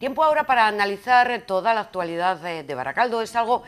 Tiempo ahora para analizar toda la actualidad de, Baracaldo. Es algo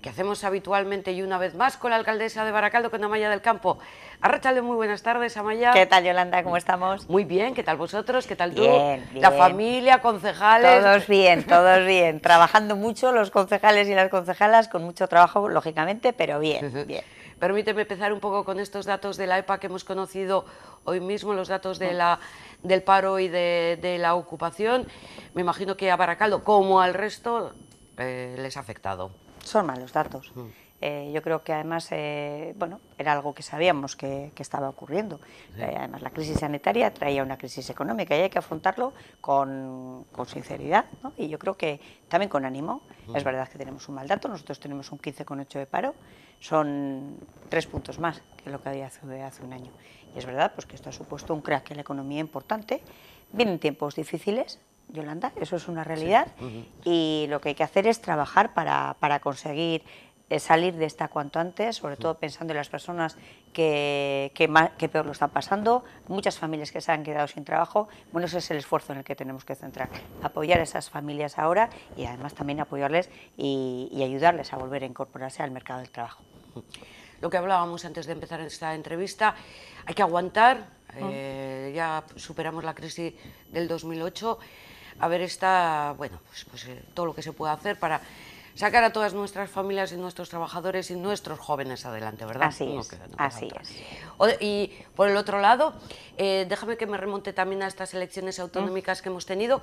que hacemos habitualmente y una vez más con la alcaldesa de Baracaldo, con Amaya del Campo. Arrachale, muy buenas tardes, Amaya. ¿Qué tal, Yolanda? ¿Cómo estamos? Muy bien, ¿qué tal vosotros? ¿Qué tal tú? Bien, bien. La familia, concejales. Todos bien, todos bien. Trabajando mucho los concejales y las concejalas, con mucho trabajo, lógicamente, pero bien, bien. Permíteme empezar un poco con estos datos de la EPA que hemos conocido hoy mismo, los datos de la del paro y de, la ocupación, me imagino que a Baracaldo, como al resto, eh, les ha afectado. Son malos datos. Mm. Eh, yo creo que además eh, bueno, era algo que sabíamos que, estaba ocurriendo. además, la crisis sanitaria traía una crisis económica y hay que afrontarlo con, sinceridad y yo creo que también con ánimo. Mm. Es verdad que tenemos un mal dato, nosotros tenemos un 15,8 de paro, son tres puntos más que lo que había hace un año es verdad pues, que esto ha supuesto un crack en la economía importante. Vienen tiempos difíciles, Yolanda, eso es una realidad. Y lo que hay que hacer es trabajar para, conseguir eh, salir de esta cuanto antes, sobre todo pensando en las personas que, que, peor lo están pasando, muchas familias que se han quedado sin trabajo. Bueno, ese es el esfuerzo en el que tenemos que centrar, apoyar a esas familias ahora y además también apoyarles y ayudarles a volver a incorporarse al mercado del trabajo lo que hablábamos antes de empezar esta entrevista, hay que aguantar, ah. eh, ya superamos la crisis del 2008, a ver está bueno, pues, pues eh, todo lo que se pueda hacer para sacar a todas nuestras familias y nuestros trabajadores y nuestros jóvenes adelante, ¿verdad? Así es, así es. y por el otro lado, eh, déjame que me remonte también a estas elecciones autonómicas que hemos tenido.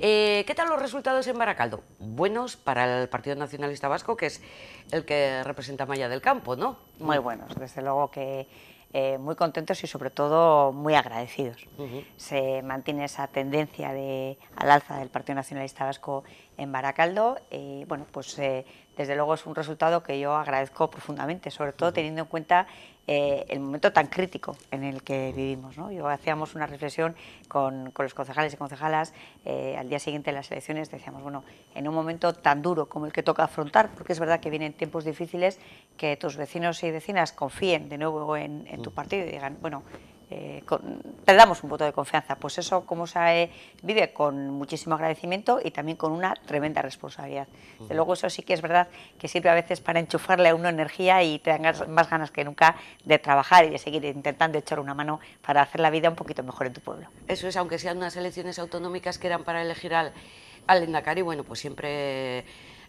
Eh, ¿Qué tal los resultados en Baracaldo? Buenos para el Partido Nacionalista Vasco, que es el que representa Maya del Campo, ¿no? Muy buenos, desde luego que eh, muy contentos y sobre todo muy agradecidos. Se mantiene esa tendencia de, al alza del Partido Nacionalista Vasco en Baracaldo. ...y eh, bueno, pues eh, desde luego es un resultado que yo agradezco profundamente, sobre todo teniendo en cuenta eh, el momento tan crítico en el que vivimos. Yo hacíamos una reflexión con, los concejales y concejalas eh, al día siguiente de las elecciones, decíamos, bueno, en un momento tan duro como el que toca afrontar, porque es verdad que vienen tiempos difíciles, que tus vecinos y vecinas confíen de nuevo en, en tu mm. partido y digan, bueno, eh, damos un voto de confianza. Pues eso, como se vive, con muchísimo agradecimiento y también con una tremenda responsabilidad. De luego, eso sí que es verdad que sirve a veces para enchufarle a uno energía y tengas más ganas que nunca de trabajar y de seguir intentando echar una mano para hacer la vida un poquito mejor en tu pueblo. Eso es, aunque sean unas elecciones autonómicas que eran para elegir al, al bueno, pues siempre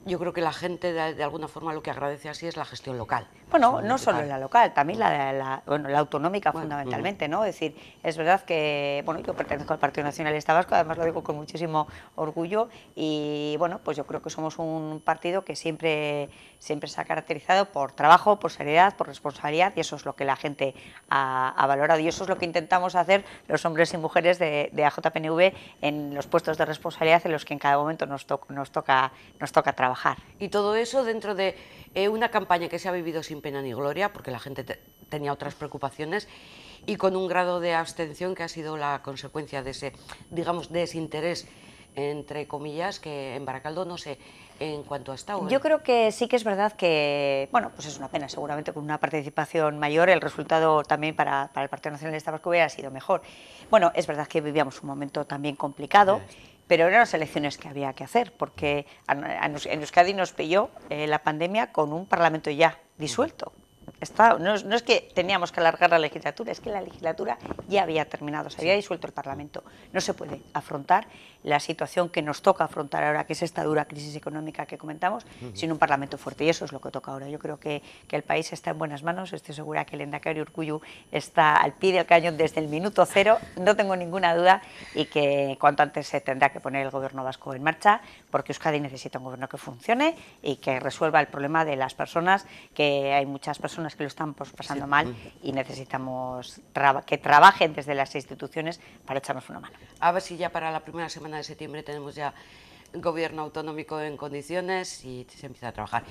yo creo que la gente de, alguna forma lo que agradece así es la gestión local. Bueno, no solo la local, también la, la, la autonómica fundamentalmente, ¿no? Es decir, es verdad que, bueno, yo pertenezco al Partido Nacionalista Vasco, además lo digo con muchísimo orgullo y, bueno, pues yo creo que somos un partido que siempre, siempre se ha caracterizado por trabajo, por seriedad, por responsabilidad y eso es lo que la gente ha, valorado y eso es lo que intentamos hacer los hombres y mujeres de, AJPNV en los puestos de responsabilidad en los que en cada momento nos, toca, nos toca trabajar. Y todo eso dentro de eh, una campaña que se ha vivido sin pena ni gloria, porque la gente tenía otras preocupaciones, y con un grado de abstención que ha sido la consecuencia de ese, digamos, desinterés entre comillas, que en Baracaldo no sé en cuanto a estado. Yo ¿eh? creo que sí que es verdad que, bueno, pues es una pena, seguramente con una participación mayor el resultado también para, el Partido Nacional de Estabasco hubiera sido mejor. Bueno, es verdad que vivíamos un momento también complicado pero eran las elecciones que había que hacer, porque en Euskadi nos pilló eh, la pandemia con un parlamento ya disuelto no, es que teníamos que alargar la legislatura, es que la legislatura ya había terminado, se había disuelto el Parlamento. No se puede afrontar la situación que nos toca afrontar ahora, que es esta dura crisis económica que comentamos, sin un Parlamento fuerte. Y eso es lo que toca ahora. Yo creo que, el país está en buenas manos. Estoy segura que el Endacario Urcuyu está al pie del cañón desde el minuto cero, no tengo ninguna duda, y que cuanto antes se tendrá que poner el gobierno vasco en marcha, porque Euskadi necesita un gobierno que funcione y que resuelva el problema de las personas, que hay muchas personas que lo están pasando mal y necesitamos que trabajen desde las instituciones para echarnos una mano. A ver si ya para la primera semana de septiembre tenemos ya gobierno autonómico en condiciones y se empieza a trabajar.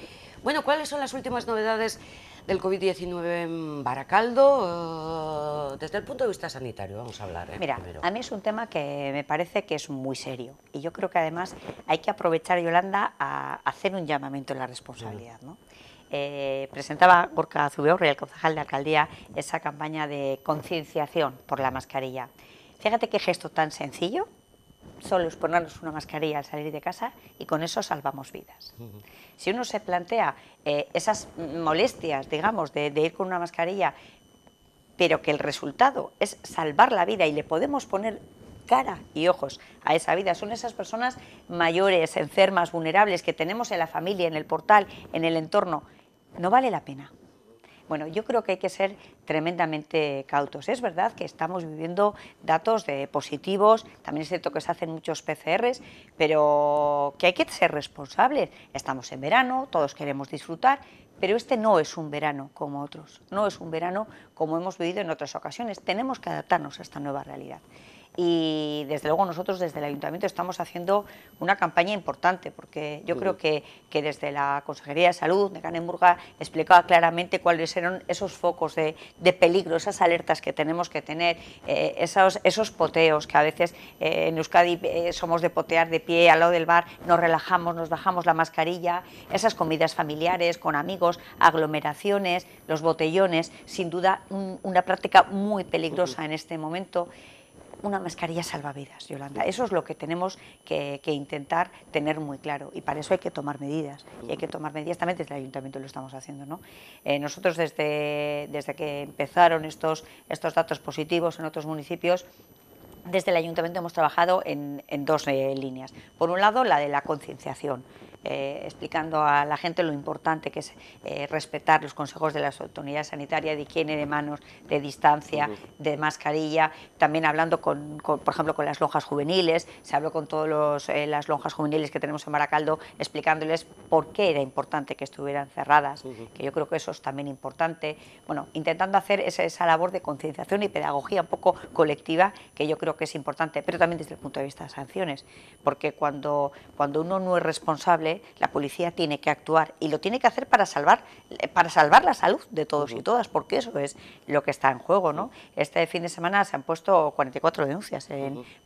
Bueno, ¿cuáles son las últimas novedades del COVID-19 en Baracaldo? Eh, desde el punto de vista sanitario, vamos a hablar. ¿eh? Mira, a mí es un tema que me parece que es muy serio y yo creo que además hay que aprovechar, Yolanda, a hacer un llamamiento a la responsabilidad. ¿no? Eh, presentaba Gorka Zubeorri, el concejal de alcaldía, esa campaña de concienciación por la mascarilla. Fíjate qué gesto tan sencillo, solo es ponernos una mascarilla al salir de casa y con eso salvamos vidas. Si uno se plantea eh, esas molestias, digamos, de, ir con una mascarilla, pero que el resultado es salvar la vida y le podemos poner cara y ojos a esa vida. Son esas personas mayores, enfermas, vulnerables que tenemos en la familia, en el portal, en el entorno no vale la pena. Bueno, yo creo que hay que ser tremendamente cautos. Es verdad que estamos viviendo datos de positivos, también es cierto que se hacen muchos PCRs, pero que hay que ser responsables. Estamos en verano, todos queremos disfrutar, pero este no es un verano como otros, no es un verano como hemos vivido en otras ocasiones. Tenemos que adaptarnos a esta nueva realidad y desde luego nosotros desde el Ayuntamiento estamos haciendo una campaña importante porque yo creo que, desde la Consejería de Salud de Canemburga explicaba claramente cuáles eran esos focos de, peligro, esas alertas que tenemos que tener, eh, esos, esos poteos que a veces eh, en Euskadi eh, somos de potear de pie al lado del bar, nos relajamos, nos bajamos la mascarilla, esas comidas familiares con amigos, aglomeraciones, los botellones, sin duda una práctica muy peligrosa en este momento una mascarilla salvavidas, Yolanda. Eso es lo que tenemos que, intentar tener muy claro y para eso hay que tomar medidas. Y hay que tomar medidas también desde el ayuntamiento lo estamos haciendo. ¿no? Eh, nosotros desde, desde que empezaron estos, estos datos positivos en otros municipios, desde el ayuntamiento hemos trabajado en, dos eh, líneas. Por un lado, la de la concienciación. Eh, explicando a la gente lo importante que es eh, respetar los consejos de las autoridades sanitarias de higiene de manos, de distancia, de mascarilla, también hablando con, por ejemplo, con las lonjas juveniles, se habló con todas eh, las lonjas juveniles que tenemos en Maracaldo, explicándoles por qué era importante que estuvieran cerradas, que yo creo que eso es también importante, bueno, intentando hacer esa, labor de concienciación y pedagogía un poco colectiva, que yo creo que es importante, pero también desde el punto de vista de sanciones, porque cuando, cuando uno no es responsable, la policía tiene que actuar y lo tiene que hacer para salvar, para salvar la salud de todos y todas, porque eso es lo que está en juego. ¿no? Este fin de semana se han puesto 44 denuncias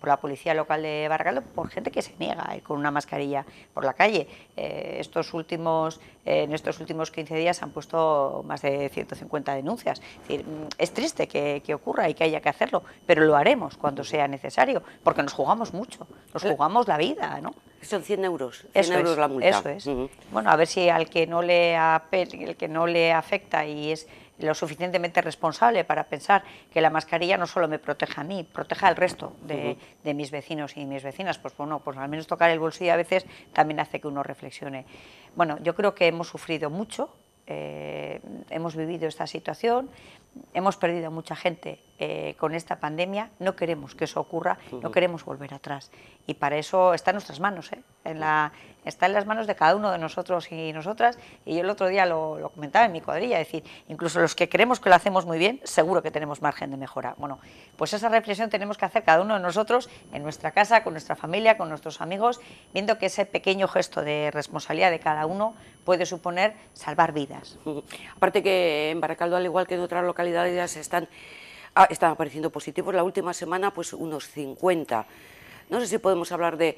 por la policía local de Bargalo por gente que se niega a con una mascarilla por la calle. Eh, estos últimos, eh, en estos últimos 15 días se han puesto más de 150 denuncias. Es, mm, es triste que, que ocurra y que haya que hacerlo, pero lo haremos cuando sea necesario, porque nos jugamos mucho, nos jugamos la vida, ¿no? Son 100 euros, 100 euros la multa. Eso es. Bueno, a ver si al que, no le el que no le afecta y es lo suficientemente responsable para pensar que la mascarilla no solo me proteja a mí, proteja al resto de, mis vecinos y mis vecinas. Pues bueno, pues al menos tocar el bolsillo a veces también hace que uno reflexione. Bueno, yo creo que hemos sufrido mucho, eh, hemos vivido esta situación, hemos perdido mucha gente eh, con esta pandemia, no queremos que eso ocurra, no queremos volver atrás. Y para eso está en nuestras manos, ¿eh? en, la, está en las manos de cada uno de nosotros y nosotras, y yo el otro día lo, comentaba en mi cuadrilla, es decir, incluso los que creemos que lo hacemos muy bien, seguro que tenemos margen de mejora. Bueno, pues esa reflexión tenemos que hacer cada uno de nosotros en nuestra casa, con nuestra familia, con nuestros amigos, viendo que ese pequeño gesto de responsabilidad de cada uno puede suponer salvar vidas. Aparte que en Baracaldo, al igual que en otras localidades, están, ah, están apareciendo positivos. La última semana, pues unos 50 no sé si podemos hablar de,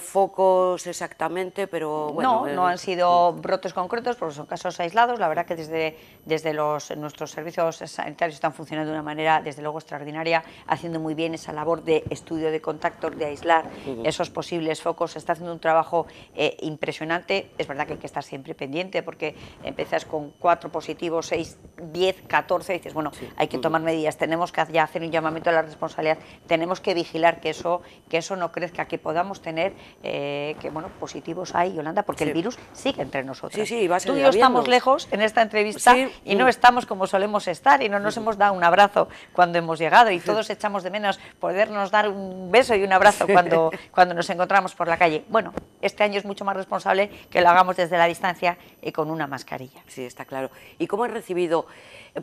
focos exactamente, pero bueno. No, no eh, han sido brotes concretos, porque son casos aislados. La verdad que desde, desde los, nuestros servicios sanitarios están funcionando de una manera, desde luego, extraordinaria, haciendo muy bien esa labor de estudio de contactos, de aislar esos posibles focos. está haciendo un trabajo eh, impresionante. Es verdad que hay que estar siempre pendiente, porque empiezas con cuatro positivos, seis, diez, catorce, y dices, bueno, hay que tomar medidas, tenemos que hacer un llamamiento a la responsabilidad, tenemos que vigilar que eso, eso no crezca, que podamos tener, eh, que bueno, positivos hay, Yolanda, porque el virus sigue entre nosotros. Sí, sí, Tú y yo estamos lejos en esta entrevista y no mm. estamos como solemos estar y no nos mm. hemos dado un abrazo cuando hemos llegado y todos echamos de menos podernos dar un beso y un abrazo cuando, cuando nos encontramos por la calle. Bueno, este año es mucho más responsable que lo hagamos desde la distancia y con una mascarilla. Sí, está claro. ¿Y cómo he recibido?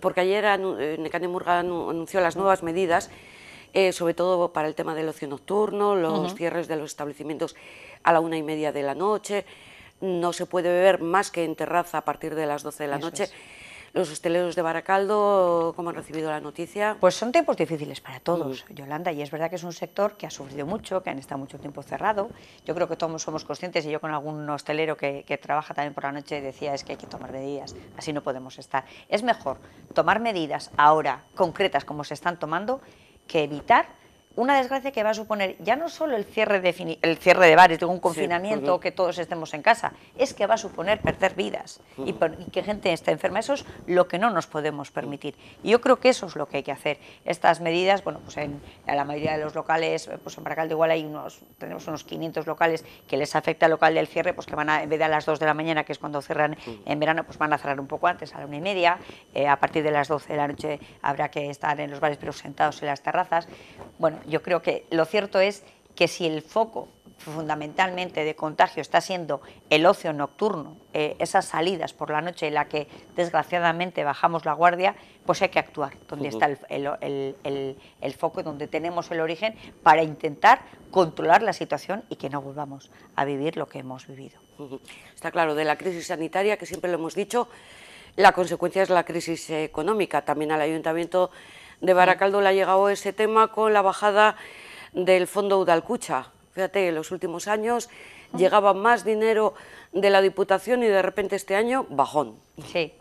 Porque ayer Necane Murga anunció las nuevas medidas eh, sobre todo para el tema del ocio nocturno, los cierres de los establecimientos a la una y media de la noche, no se puede beber más que en terraza a partir de las 12 de la noche. Los hosteleros de Baracaldo, ¿cómo han recibido la noticia? Pues son tiempos difíciles para todos, Yolanda, y es verdad que es un sector que ha sufrido mucho, que han estado mucho tiempo cerrado. Yo creo que todos somos conscientes, y yo con algún hostelero que, que trabaja también por la noche decía, es que hay que tomar medidas, así no podemos estar. Es mejor tomar medidas ahora concretas como se están tomando que evitar una desgracia que va a suponer ya no solo el cierre de, el cierre de bares, de un confinamiento, que todos estemos en casa, es que va a suponer perder vidas y, que gente esté enferma. Eso es lo que no nos podemos permitir. Y yo creo que eso es lo que hay que hacer. Estas medidas, bueno, pues en, la mayoría de los locales, eh, pues en Baracaldo igual hay unos, tenemos unos 500 locales que les afecta el local del cierre, pues que van a, en vez de a las 2 de la mañana, que es cuando cierran en verano, pues van a cerrar un poco antes, a la una y media. Eh, a partir de las 12 de la noche habrá que estar en los bares, pero sentados en las terrazas. Bueno, yo creo que lo cierto es que si el foco fundamentalmente de contagio está siendo el ocio nocturno, eh, esas salidas por la noche en la que desgraciadamente bajamos la guardia, pues hay que actuar donde está el, foco, donde tenemos el origen, para intentar controlar la situación y que no volvamos a vivir lo que hemos vivido. Está claro, de la crisis sanitaria, que siempre lo hemos dicho, la consecuencia es la crisis económica. También al ayuntamiento de Baracaldo le ha llegado ese tema con la bajada del fondo Udalcucha. Fíjate, en los últimos años ah. llegaba más dinero de la Diputación y de repente este año bajón. Sí,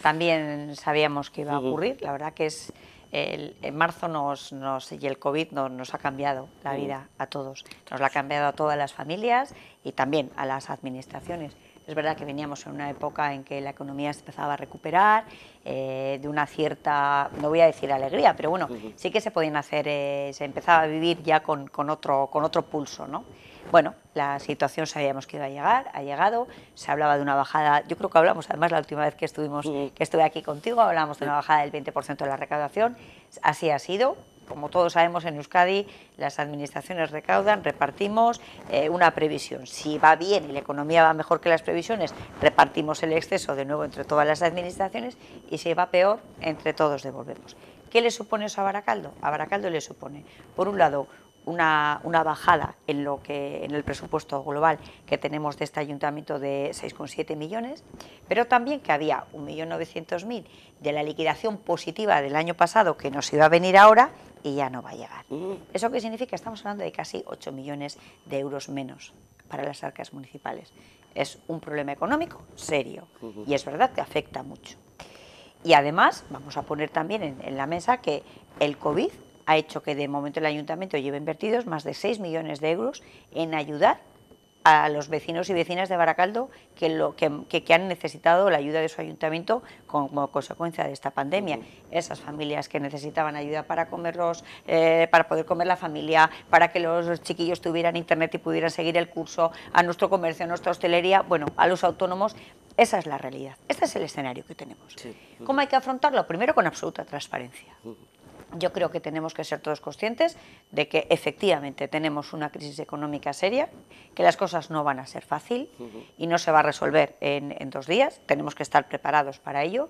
también sabíamos que iba a ocurrir. La verdad que es en marzo nos, y el COVID nos, nos ha cambiado la vida a todos. Nos la ha cambiado a todas las familias y también a las administraciones. Es verdad que veníamos en una época en que la economía se empezaba a recuperar eh, de una cierta, no voy a decir alegría, pero bueno, sí que se podían hacer, eh, se empezaba a vivir ya con, otro, con otro pulso, ¿no? Bueno, la situación sabíamos que iba a llegar, ha llegado, se hablaba de una bajada, yo creo que hablamos, además la última vez que estuvimos, que estuve aquí contigo, hablamos de una bajada del 20% de la recaudación, así ha sido, como todos sabemos en Euskadi, las administraciones recaudan, repartimos eh, una previsión. Si va bien y la economía va mejor que las previsiones, repartimos el exceso de nuevo entre todas las administraciones y si va peor, entre todos devolvemos. ¿Qué le supone eso a Baracaldo? A Baracaldo le supone, por un lado, una, bajada en, lo que, en el presupuesto global que tenemos de este ayuntamiento de 6,7 millones, pero también que había 1.900.000 de la liquidación positiva del año pasado que nos iba a venir ahora ya no va a llegar. Mm. ¿Eso qué significa? Estamos hablando de casi 8 millones de euros menos para las arcas municipales. Es un problema económico serio y es verdad que afecta mucho. Y además vamos a poner también en, la mesa que el COVID ha hecho que de momento el ayuntamiento lleve invertidos más de 6 millones de euros en ayudar a los vecinos y vecinas de Baracaldo que, lo, que, han necesitado la ayuda de su ayuntamiento como consecuencia de esta pandemia. Esas familias que necesitaban ayuda para comerlos, eh, para poder comer la familia, para que los chiquillos tuvieran internet y pudieran seguir el curso, a nuestro comercio, a nuestra hostelería, bueno, a los autónomos, esa es la realidad. Este es el escenario que tenemos. ¿Cómo hay que afrontarlo? Primero con absoluta transparencia yo creo que tenemos que ser todos conscientes de que efectivamente tenemos una crisis económica seria, que las cosas no van a ser fácil y no se va a resolver en, dos días, tenemos que estar preparados para ello,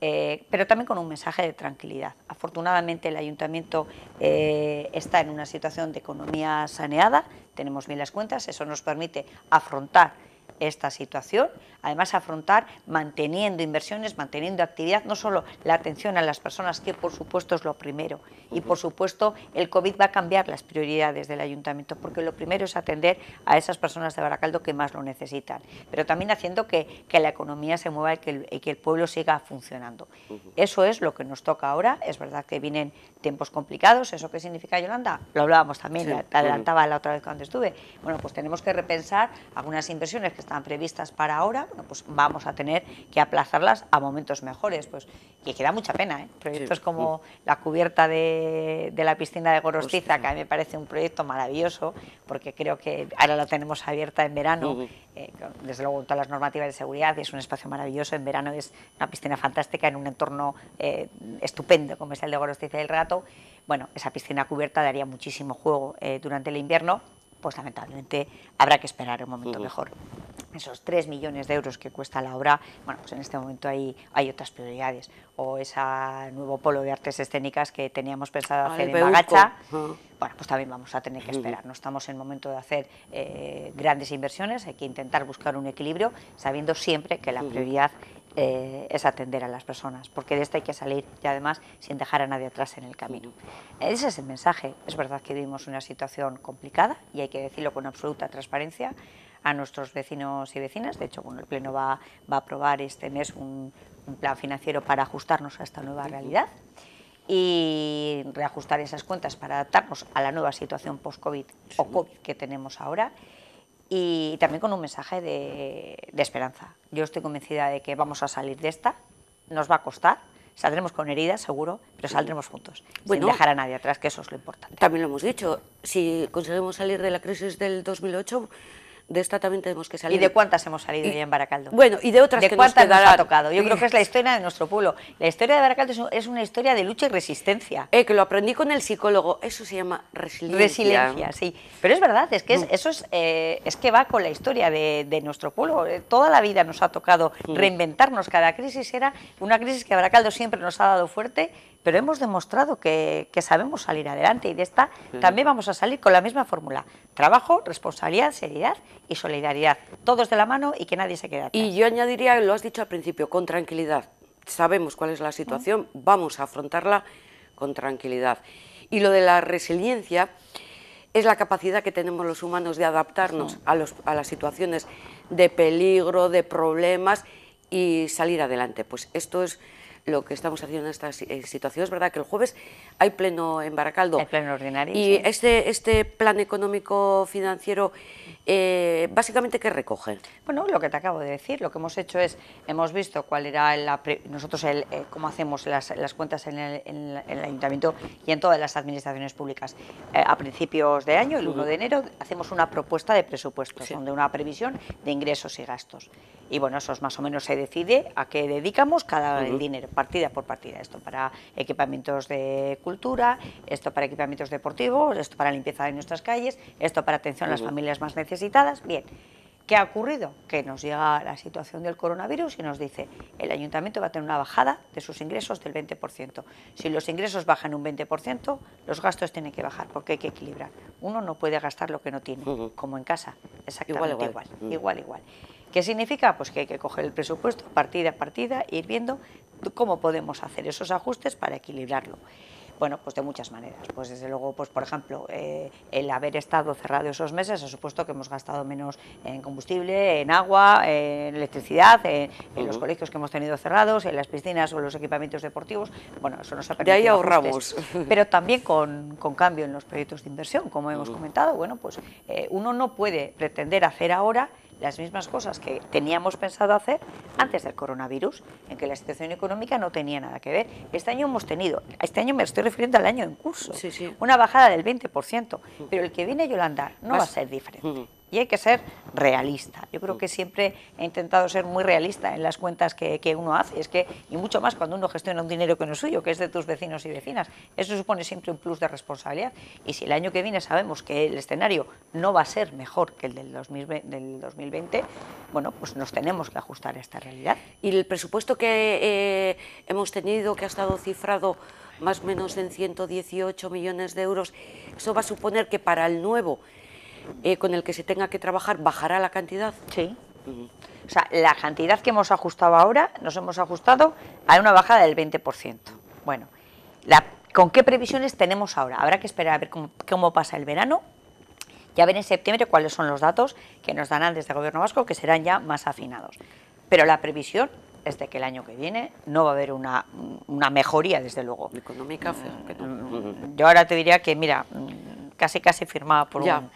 eh, pero también con un mensaje de tranquilidad. Afortunadamente el ayuntamiento eh, está en una situación de economía saneada, tenemos bien las cuentas, eso nos permite afrontar esta situación, además afrontar manteniendo inversiones, manteniendo actividad, no solo la atención a las personas, que por supuesto es lo primero, y por supuesto el COVID va a cambiar las prioridades del ayuntamiento, porque lo primero es atender a esas personas de Baracaldo que más lo necesitan, pero también haciendo que, la economía se mueva que, y que el pueblo siga funcionando. Eso es lo que nos toca ahora, es verdad que vienen tiempos complicados, ¿eso qué significa Yolanda? Lo hablábamos también, te adelantaba la otra vez cuando estuve. Bueno, pues tenemos que repensar algunas inversiones que están previstas para ahora, bueno, pues vamos a tener que aplazarlas a momentos mejores. Pues y que da mucha pena, ¿eh? proyectos como la cubierta de, la piscina de Gorostiza, que a mí me parece un proyecto maravilloso, porque creo que ahora la tenemos abierta en verano, eh, desde luego con todas las normativas de seguridad, es un espacio maravilloso, en verano es una piscina fantástica en un entorno eh, estupendo como es el de Gorostiza del Rato, bueno, esa piscina cubierta daría muchísimo juego durante el invierno, pues lamentablemente habrá que esperar un momento mejor. Esos 3 millones de euros que cuesta la obra, bueno, pues en este momento hay, hay otras prioridades. O ese nuevo polo de artes escénicas que teníamos pensado hacer en Bagacha, bueno, pues también vamos a tener que esperar. No estamos en momento de hacer eh, grandes inversiones, hay que intentar buscar un equilibrio, sabiendo siempre que la prioridad eh, es atender a las personas, porque de esto hay que salir y además sin dejar a nadie atrás en el camino. Ese es el mensaje. Es verdad que vivimos una situación complicada y hay que decirlo con absoluta transparencia a nuestros vecinos y vecinas. De hecho, bueno, el Pleno va, a aprobar este mes un, plan financiero para ajustarnos a esta nueva realidad y reajustar esas cuentas para adaptarnos a la nueva situación post-COVID o COVID que tenemos ahora y también con un mensaje de, esperanza. Yo estoy convencida de que vamos a salir de esta, nos va a costar, saldremos con heridas seguro, pero saldremos juntos, sin dejar a nadie atrás, que eso es lo importante. También lo hemos dicho, si conseguimos salir de la crisis del 2008 de esta también tenemos que salir. ¿Y de cuántas hemos salido ya en Baracaldo? Bueno, y de otras ¿De que cuántas nos, ha tocado. Yo creo que es la historia de nuestro pueblo. La historia de Baracaldo es una historia de lucha y resistencia. Eh, que lo aprendí con el psicólogo, eso se llama resiliencia. Resiliencia, sí. Pero es verdad, es que eso es, eh, es que va con la historia de, de, nuestro pueblo. Eh, toda la vida nos ha tocado reinventarnos. Cada crisis era una crisis que Baracaldo siempre nos ha dado fuerte pero hemos demostrado que, sabemos salir adelante y de esta también vamos a salir con la misma fórmula. Trabajo, responsabilidad, seriedad y solidaridad. Todos de la mano y que nadie se quede atrás. Y yo añadiría, lo has dicho al principio, con tranquilidad. Sabemos cuál es la situación, vamos a afrontarla con tranquilidad. Y lo de la resiliencia es la capacidad que tenemos los humanos de adaptarnos a, los, a las situaciones de peligro, de problemas y salir adelante. Pues esto es lo que estamos haciendo en esta eh, situación. Es verdad que el jueves hay pleno en Baracaldo. pleno ordinario. Y este, este plan económico financiero, eh, básicamente, ¿qué recoge? Bueno, lo que te acabo de decir, lo que hemos hecho es, hemos visto cuál era la, nosotros el, eh, cómo hacemos las, las cuentas en el, ayuntamiento y en todas las administraciones públicas. a principios de año, el 1 de enero, hacemos una propuesta de presupuestos, donde una previsión de ingresos y gastos. Y bueno, eso es más o menos se decide a qué dedicamos cada dinero partida por partida. Esto para equipamientos de cultura, esto para equipamientos deportivos, esto para limpieza de nuestras calles, esto para atención a las familias más necesitadas. Bien, ¿qué ha ocurrido? Que nos llega la situación del coronavirus y nos dice, el ayuntamiento va a tener una bajada de sus ingresos del 20%. Si los ingresos bajan un 20%, los gastos tienen que bajar porque hay que equilibrar. Uno no puede gastar lo que no tiene, como en casa, igual, igual, igual. igual. ¿Qué significa? Pues que hay que coger el presupuesto partida a partida, ir viendo ¿Cómo podemos hacer esos ajustes para equilibrarlo? Bueno, pues de muchas maneras. Pues desde luego, pues por ejemplo, eh, el haber estado cerrado esos meses ha supuesto que hemos gastado menos en combustible, en agua, en electricidad, en, los colegios que hemos tenido cerrados, en las piscinas o en los equipamientos deportivos. Bueno, eso nos ha permitido. ahí ahorramos. Pero también con, cambio en los proyectos de inversión, como hemos comentado. Bueno, pues eh, uno no puede pretender hacer ahora las mismas cosas que teníamos pensado hacer antes del coronavirus, en que la situación económica no tenía nada que ver. Este año hemos tenido, este año me estoy refiriendo al año en curso, una bajada del 20%, pero el que viene Yolanda no va a ser diferente. Mm y hay que ser realista. Yo creo mm. que siempre he intentado ser muy realista en las cuentas que, uno hace, es que, y mucho más cuando uno gestiona un dinero que no es suyo, que es de tus vecinos y vecinas. Eso supone siempre un plus de responsabilidad. Y si el año que viene sabemos que el escenario no va a ser mejor que el del, 2020, bueno, pues nos tenemos que ajustar a esta realidad. Y el presupuesto que eh, hemos tenido, que ha estado cifrado más o menos en 118 millones de euros, eso va a suponer que para el nuevo eh, con el que se tenga que trabajar, ¿bajará la cantidad? Sí. O sea, la cantidad que hemos ajustado ahora, nos hemos ajustado a una bajada del 20%. Bueno, ¿con qué previsiones tenemos ahora? Habrá que esperar a ver cómo, pasa el verano ya ver en septiembre cuáles son los datos que nos darán desde el Gobierno Vasco, que serán ya más afinados. Pero la previsión es de que el año que viene no va a haber una, mejoría, desde luego. Económica, mm, Yo ahora te diría que, mira, mm, casi casi firmada por un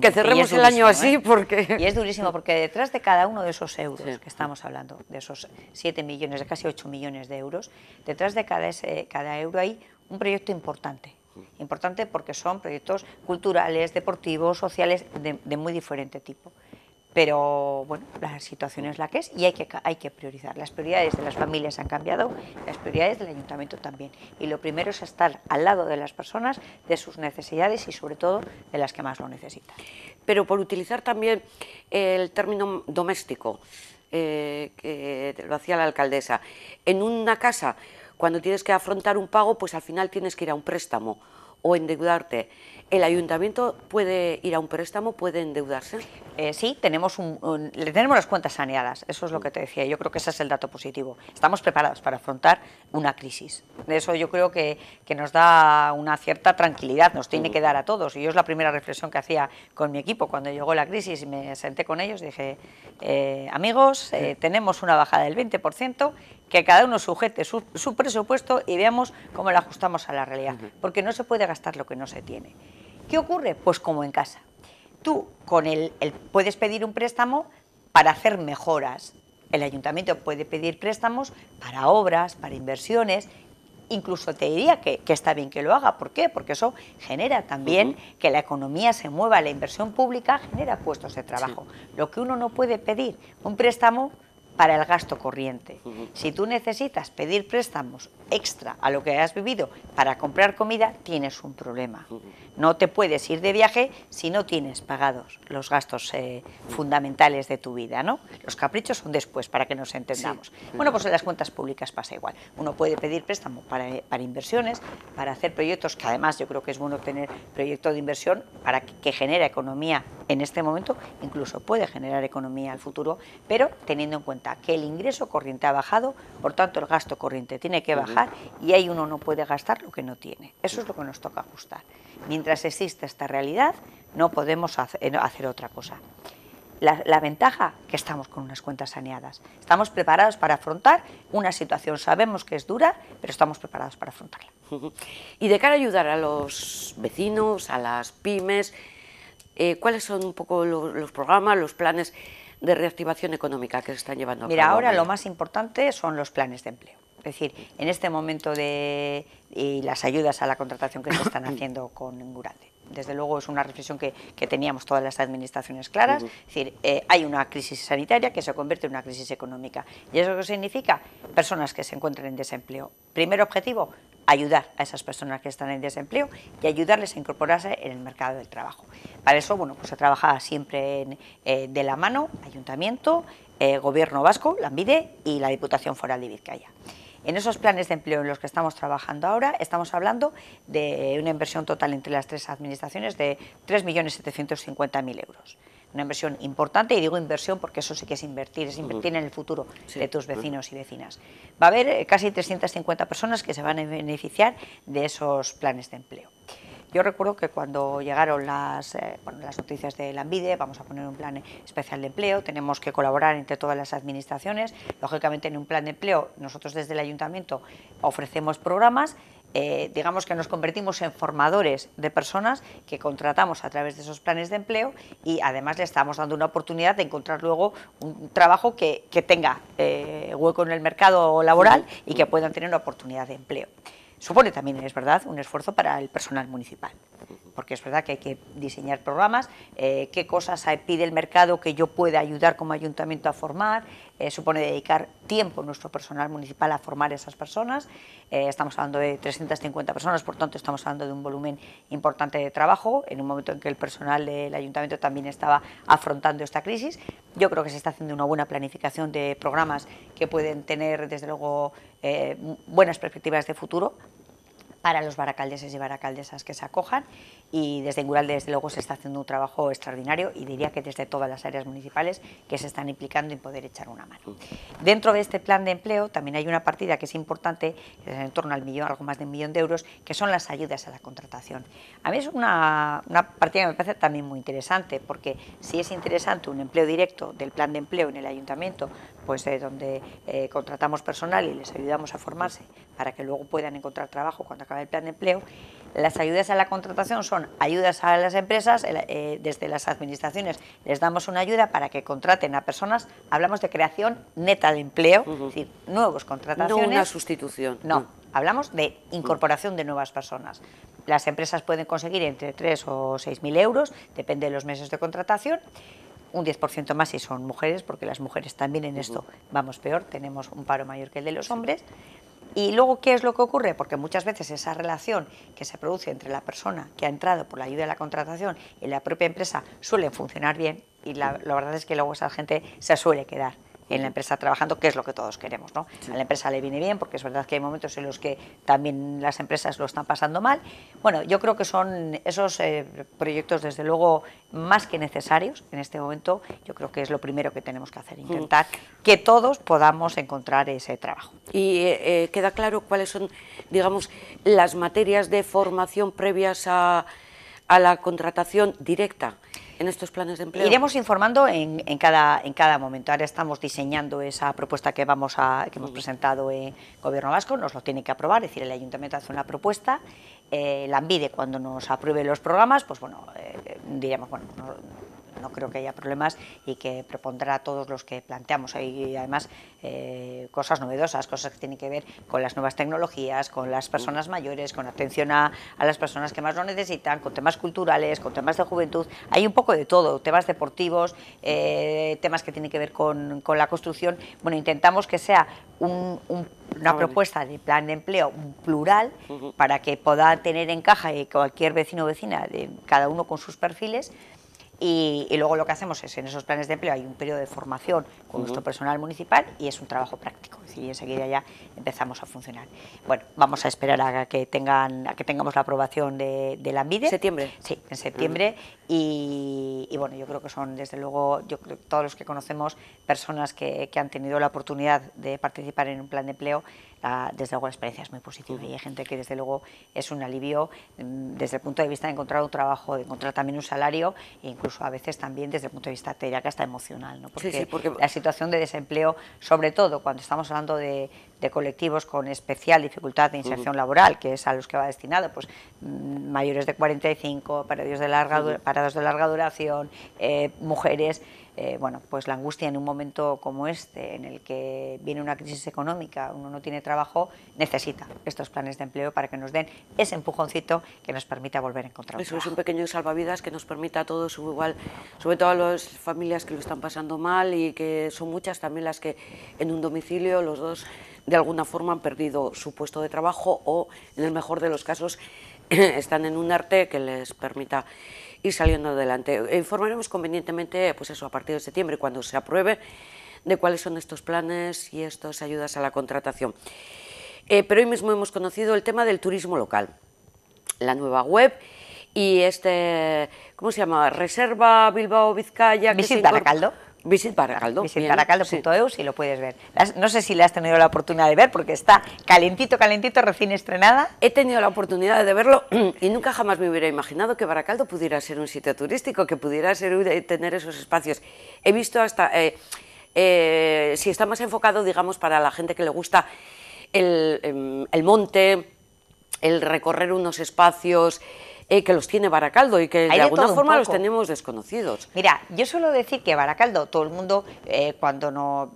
que cerremos el año así ¿eh? porque... Y es durísimo porque detrás de cada uno de esos euros que estamos hablando, de esos 7 millones, de casi 8 millones de euros, detrás de cada, cada euro hay un proyecto importante. Importante porque son proyectos culturales, deportivos, sociales, de muy diferente tipo. Pero bueno, la situación es la que es y hay que, hay que priorizar. Las prioridades de las familias han cambiado, las prioridades del ayuntamiento también. Y lo primero es estar al lado de las personas, de sus necesidades y sobre todo de las que más lo necesitan. Pero por utilizar también el término doméstico, eh, que lo hacía la alcaldesa, en una casa, cuando tienes que afrontar un pago, pues al final tienes que ir a un préstamo o endeudarte. ¿El ayuntamiento puede ir a un préstamo, puede endeudarse? Eh, sí, tenemos, un, tenemos las cuentas saneadas, eso es lo que te decía, yo creo que ese es el dato positivo. Estamos preparados para afrontar una crisis, eso yo creo que, nos da una cierta tranquilidad, nos tiene que dar a todos. Y yo es la primera reflexión que hacía con mi equipo cuando llegó la crisis, y me senté con ellos y dije, eh, amigos, eh, tenemos una bajada del 20% que cada uno sujete su, presupuesto y veamos cómo lo ajustamos a la realidad, porque no se puede gastar lo que no se tiene. ¿Qué ocurre? Pues como en casa. Tú con el, puedes pedir un préstamo para hacer mejoras. El ayuntamiento puede pedir préstamos para obras, para inversiones, incluso te diría que, está bien que lo haga. ¿Por qué? Porque eso genera también que la economía se mueva, la inversión pública genera puestos de trabajo. Lo que uno no puede pedir, un préstamo para el gasto corriente. Si tú necesitas pedir préstamos extra a lo que has vivido para comprar comida, tienes un problema. No te puedes ir de viaje si no tienes pagados los gastos eh, fundamentales de tu vida, ¿no? Los caprichos son después, para que nos entendamos. Bueno, pues en las cuentas públicas pasa igual. Uno puede pedir préstamo eh, para, inversiones, para hacer proyectos, que además yo creo que es bueno tener proyectos de inversión para que, que economía en este momento, incluso puede generar economía al futuro, pero teniendo en cuenta que el ingreso corriente ha bajado, por tanto el gasto corriente tiene que bajar y ahí uno no puede gastar lo que no tiene. Eso es lo que nos toca ajustar. Mientras exista esta realidad, no podemos eh, hacer otra cosa. La, ventaja que estamos con unas cuentas saneadas. Estamos preparados para afrontar una situación, sabemos que es dura, pero estamos preparados para afrontarla. Y de cara a ayudar a los vecinos, a las pymes, eh, ¿cuáles son un poco los programas, los planes de reactivación económica que se están llevando a Mira, ahora lo más importante son los planes de empleo. Es decir, en este momento de y las ayudas a la contratación que se están haciendo con Gurante desde luego es una reflexión que, teníamos todas las administraciones claras, es decir, eh, hay una crisis sanitaria que se convierte en una crisis económica. ¿Y eso qué significa? Personas que se encuentran en desempleo. Primer objetivo, ayudar a esas personas que están en desempleo y ayudarles a incorporarse en el mercado del trabajo. Para eso, bueno, pues se trabaja siempre eh, de la mano, ayuntamiento, eh, gobierno vasco, la y la Diputación Foral de Vizcaya. En esos planes de empleo en los que estamos trabajando ahora, estamos hablando de una inversión total entre las tres administraciones de 3.750.000 euros. Una inversión importante, y digo inversión porque eso sí que es invertir, es invertir en el futuro de tus vecinos y vecinas. Va a haber eh, casi 350 personas que se van a beneficiar de esos planes de empleo. Yo recuerdo que cuando llegaron las, eh, noticias de la ANVIDE, vamos a poner un plan especial de empleo, tenemos que colaborar entre todas las administraciones. Lógicamente, en un plan de empleo, nosotros desde el ayuntamiento ofrecemos programas eh, digamos que nos convertimos en formadores de personas que contratamos a través de esos planes de empleo y además le estamos dando una oportunidad de encontrar luego un trabajo que, tenga eh, hueco en el mercado laboral y que puedan tener una oportunidad de empleo supone también, es verdad, un esfuerzo para el personal municipal, porque es verdad que hay que diseñar programas, eh, qué cosas pide el mercado que yo pueda ayudar como ayuntamiento a formar, eh, supone dedicar tiempo nuestro personal municipal a formar esas personas, eh, estamos hablando de 350 personas, por tanto estamos hablando de un volumen importante de trabajo, en un momento en que el personal del ayuntamiento también estaba afrontando esta crisis, yo creo que se está haciendo una buena planificación de programas que pueden tener desde luego buenas perspectivas de futuro, para los baracaldeses y baracaldesas que se acojan y desde Ingural desde luego se está haciendo un trabajo extraordinario y diría que desde todas las áreas municipales que se están implicando en poder echar una mano. Dentro de este plan de empleo también hay una partida que es importante, que es en torno al millón, algo más de un millón de euros, que son las ayudas a la contratación. A mí es una, una partida que me parece también muy interesante porque si es interesante un empleo directo del plan de empleo en el ayuntamiento, pues es eh, donde eh, contratamos personal y les ayudamos a formarse para que luego puedan encontrar trabajo cuando acabe el plan de empleo, las ayudas a la contratación son ayudas a las empresas, eh, desde las administraciones les damos una ayuda para que contraten a personas, hablamos de creación neta de empleo, es decir, nuevos contrataciones. No una sustitución. No, mm. hablamos de mm. incorporación de nuevas personas. Las empresas pueden conseguir entre 3 o 6 mil euros, depende de los meses de contratación, un 10% más si son mujeres, porque las mujeres también en esto vamos peor, tenemos un paro mayor que el de los hombres. Y luego, ¿qué es lo que ocurre? Porque muchas veces esa relación que se produce entre la persona que ha entrado por la ayuda de la contratación y la propia empresa suele funcionar bien y la, la verdad es que luego esa gente se suele quedar en la empresa trabajando, que es lo que todos queremos. ¿no? A la empresa le viene bien, porque es verdad que hay momentos en los que también las empresas lo están pasando mal. Bueno, yo creo que son esos eh, proyectos, desde luego, más que necesarios en este momento. Yo creo que es lo primero que tenemos que hacer, mm. intentar que todos podamos encontrar ese trabajo. Y eh, eh, queda claro cuáles son, digamos, las materias de formación previas a, a la contratación directa en estos planes de empleo? Iremos informando en, cada, en cada momento. Ahora estamos diseñando esa propuesta que, vamos a, que hemos presentado en Gobierno Vasco, nos lo tiene que aprobar, es decir, el Ayuntamiento hace una propuesta, eh, la ANVIDE cuando nos apruebe los programas, pues bueno, eh, bueno, no creo que haya problemas y que propondrá a todos los que planteamos. Hay además eh, cosas novedosas, cosas que tienen que ver con las nuevas tecnologías, con las personas mayores, con atención a, las personas que más lo necesitan, con temas culturales, con temas de juventud. Hay un poco de todo, temas deportivos, eh, temas que tienen que ver con, la construcción. Bueno, intentamos que sea una propuesta de plan de empleo plural para que pueda tener en caja cualquier vecino o vecina, cada uno con sus perfiles, y, luego lo que hacemos es, en esos planes de empleo hay un periodo de formación con nuestro personal municipal y es un trabajo práctico, Y enseguida ya empezamos a funcionar. Bueno, vamos a esperar a que tengan a que tengamos la aprobación de, de la MIDE. ¿Septiembre? Sí, en septiembre. y, bueno, yo creo que son, desde luego, yo creo que todos los que conocemos, personas que han tenido la oportunidad de participar en un plan de empleo, Ah, desde luego la experiencia es muy positiva y hay gente que desde luego es un alivio mm, desde el punto de vista de encontrar un trabajo, de encontrar también un salario e incluso a veces también desde el punto de vista, te que hasta emocional, porque, la situación de desempleo, sobre todo cuando estamos hablando de, colectivos con especial dificultad de inserción laboral, que es a los que va destinado, pues mm, mayores de 45, parados de larga, parados de larga duración, eh, mujeres, eh, bueno, pues la angustia en un momento como este, en el que viene una crisis económica, uno no tiene trabajo, necesita estos planes de empleo para que nos den ese empujoncito que nos permita volver a encontrar un un pequeño salvavidas que nos permita a todos, igual, sobre todo a las familias que lo están pasando mal y que son muchas también las que en un domicilio los dos de alguna forma han perdido su puesto de trabajo o, en el mejor de los casos, están en un arte que les permita y saliendo adelante. Informaremos convenientemente, pues eso, a partir de septiembre, cuando se apruebe, de cuáles son estos planes y estas ayudas a la contratación. Eh, pero hoy mismo hemos conocido el tema del turismo local, la nueva web y este, ¿cómo se llama? Reserva Bilbao Vizcaya. Visita que Caldo. Visit Baracaldo. Baracaldo.eu si lo puedes ver. no sé si le has tenido la oportunidad de ver porque está calentito, calentito, recién estrenada. He tenido la oportunidad de verlo y nunca jamás me hubiera imaginado que Baracaldo pudiera ser un sitio turístico, que pudiera ser, eh, tener esos espacios. He visto hasta, eh, eh, si está más enfocado, digamos, para la gente que le gusta el em, monte, el recorrer unos espacios que los tiene Baracaldo y que de, alguna forma los tenemos desconocidos. Mira, yo suelo decir que Baracaldo, todo el mundo, eh, cuando no...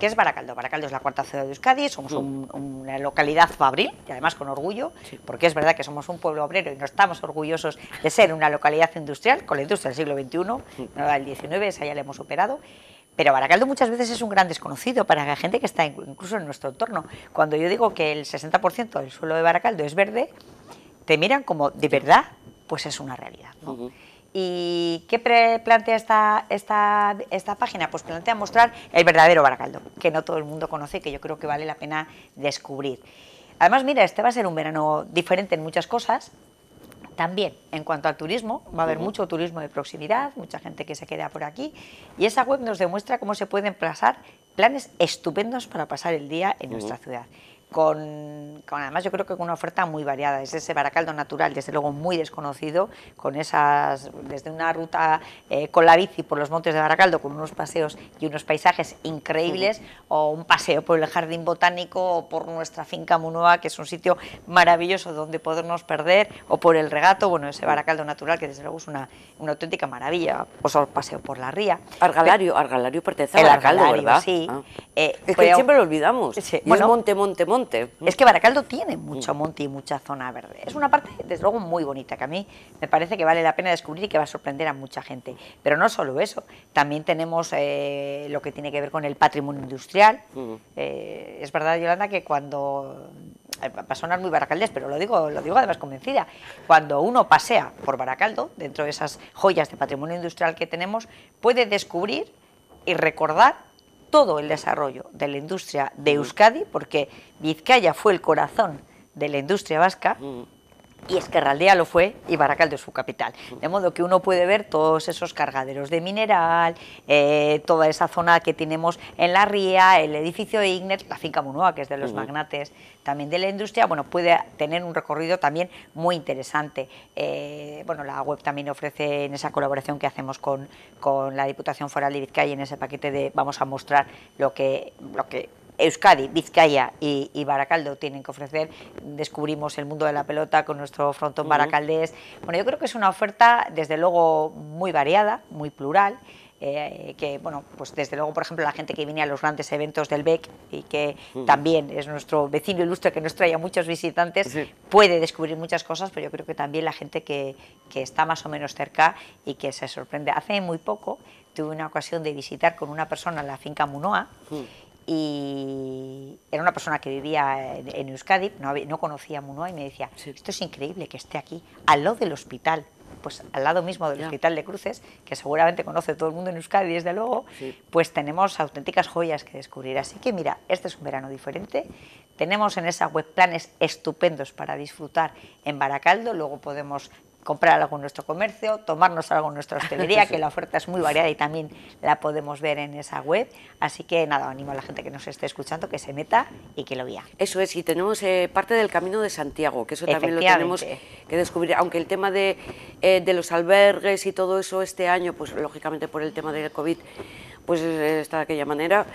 ¿Qué es Baracaldo? Baracaldo es la cuarta ciudad de Euskadi, somos mm. una localidad fabril, y además con orgullo, porque es verdad que somos un pueblo obrero y no estamos orgullosos de ser una localidad industrial, con la industria del siglo XXI, no del XIX, esa ya la hemos superado, pero Baracaldo muchas veces es un gran desconocido para la gente que está incluso en nuestro entorno. Cuando yo digo que el 60% del suelo de Baracaldo es verde, te miran como de verdad, pues es una realidad. ¿Y qué plantea esta, página? Pues plantea mostrar el verdadero Baracaldo, que no todo el mundo conoce y que yo creo que vale la pena descubrir. Además, mira, este va a ser un verano diferente en muchas cosas. También, en cuanto al turismo, va a haber mucho turismo de proximidad, mucha gente que se queda por aquí. Y esa web nos demuestra cómo se pueden pasar planes estupendos para pasar el día en nuestra ciudad con, además yo creo que con una oferta muy variada, es ese Baracaldo natural, desde luego muy desconocido, con esas, desde una ruta eh, con la bici por los montes de Baracaldo, con unos paseos y unos paisajes increíbles, o un paseo por el jardín botánico, o por nuestra finca Munoa, que es un sitio maravilloso donde podernos perder, o por el regato, bueno, ese Baracaldo natural, que desde luego es una, una auténtica maravilla, pues, o sea, paseo por la ría. Argalario, Argalario pertenece a Baracaldo, ¿verdad? sí. Ah. Eh, es que siempre lo olvidamos, bueno, es monte, monte, monte. Es que Baracaldo tiene mucho monte y mucha zona verde. Es una parte, desde luego, muy bonita, que a mí me parece que vale la pena descubrir y que va a sorprender a mucha gente. Pero no solo eso, también tenemos eh, lo que tiene que ver con el patrimonio industrial. Eh, es verdad, Yolanda, que cuando eh, va a sonar muy baracaldés, pero lo digo, lo digo además convencida. Cuando uno pasea por Baracaldo, dentro de esas joyas de patrimonio industrial que tenemos, puede descubrir y recordar todo el desarrollo de la industria de Euskadi, porque Vizcaya fue el corazón de la industria vasca, y Esquerraldea lo fue y Baracaldo es su capital. De modo que uno puede ver todos esos cargaderos de mineral, eh, toda esa zona que tenemos en la ría, el edificio de Ignet, la finca Munoa, que es de los magnates también de la industria, bueno, puede tener un recorrido también muy interesante. Eh, bueno, la web también ofrece en esa colaboración que hacemos con, la Diputación Foral de Vizcaya en ese paquete de vamos a mostrar lo que, lo que Euskadi, Vizcaya y, Baracaldo tienen que ofrecer. Descubrimos el mundo de la pelota con nuestro frontón baracaldés. Bueno, yo creo que es una oferta, desde luego, muy variada, muy plural. Eh, que, bueno, pues desde luego, por ejemplo, la gente que viene a los grandes eventos del BEC y que también es nuestro vecino ilustre que nos trae a muchos visitantes, puede descubrir muchas cosas, pero yo creo que también la gente que, está más o menos cerca y que se sorprende. Hace muy poco tuve una ocasión de visitar con una persona la finca Munoa y era una persona que vivía en, Euskadi, no, no, conocía Munoa y me decía, esto es increíble que esté aquí, al lado del hospital, pues al lado mismo del hospital de Cruces, que seguramente conoce todo el mundo en Euskadi desde luego, pues tenemos auténticas joyas que descubrir. Así que mira, este es un verano diferente, tenemos en esa web planes estupendos para disfrutar en Baracaldo, luego podemos comprar algo en nuestro comercio, tomarnos algo en nuestra hostelería, que la oferta es muy variada y también la podemos ver en esa web. Así que nada, animo a la gente que nos esté escuchando que se meta y que lo vea. Eso es, y tenemos eh, parte del Camino de Santiago, que eso también lo tenemos que descubrir, aunque el tema de, eh, de los albergues y todo eso este año, pues lógicamente por el tema del COVID, pues está de aquella manera,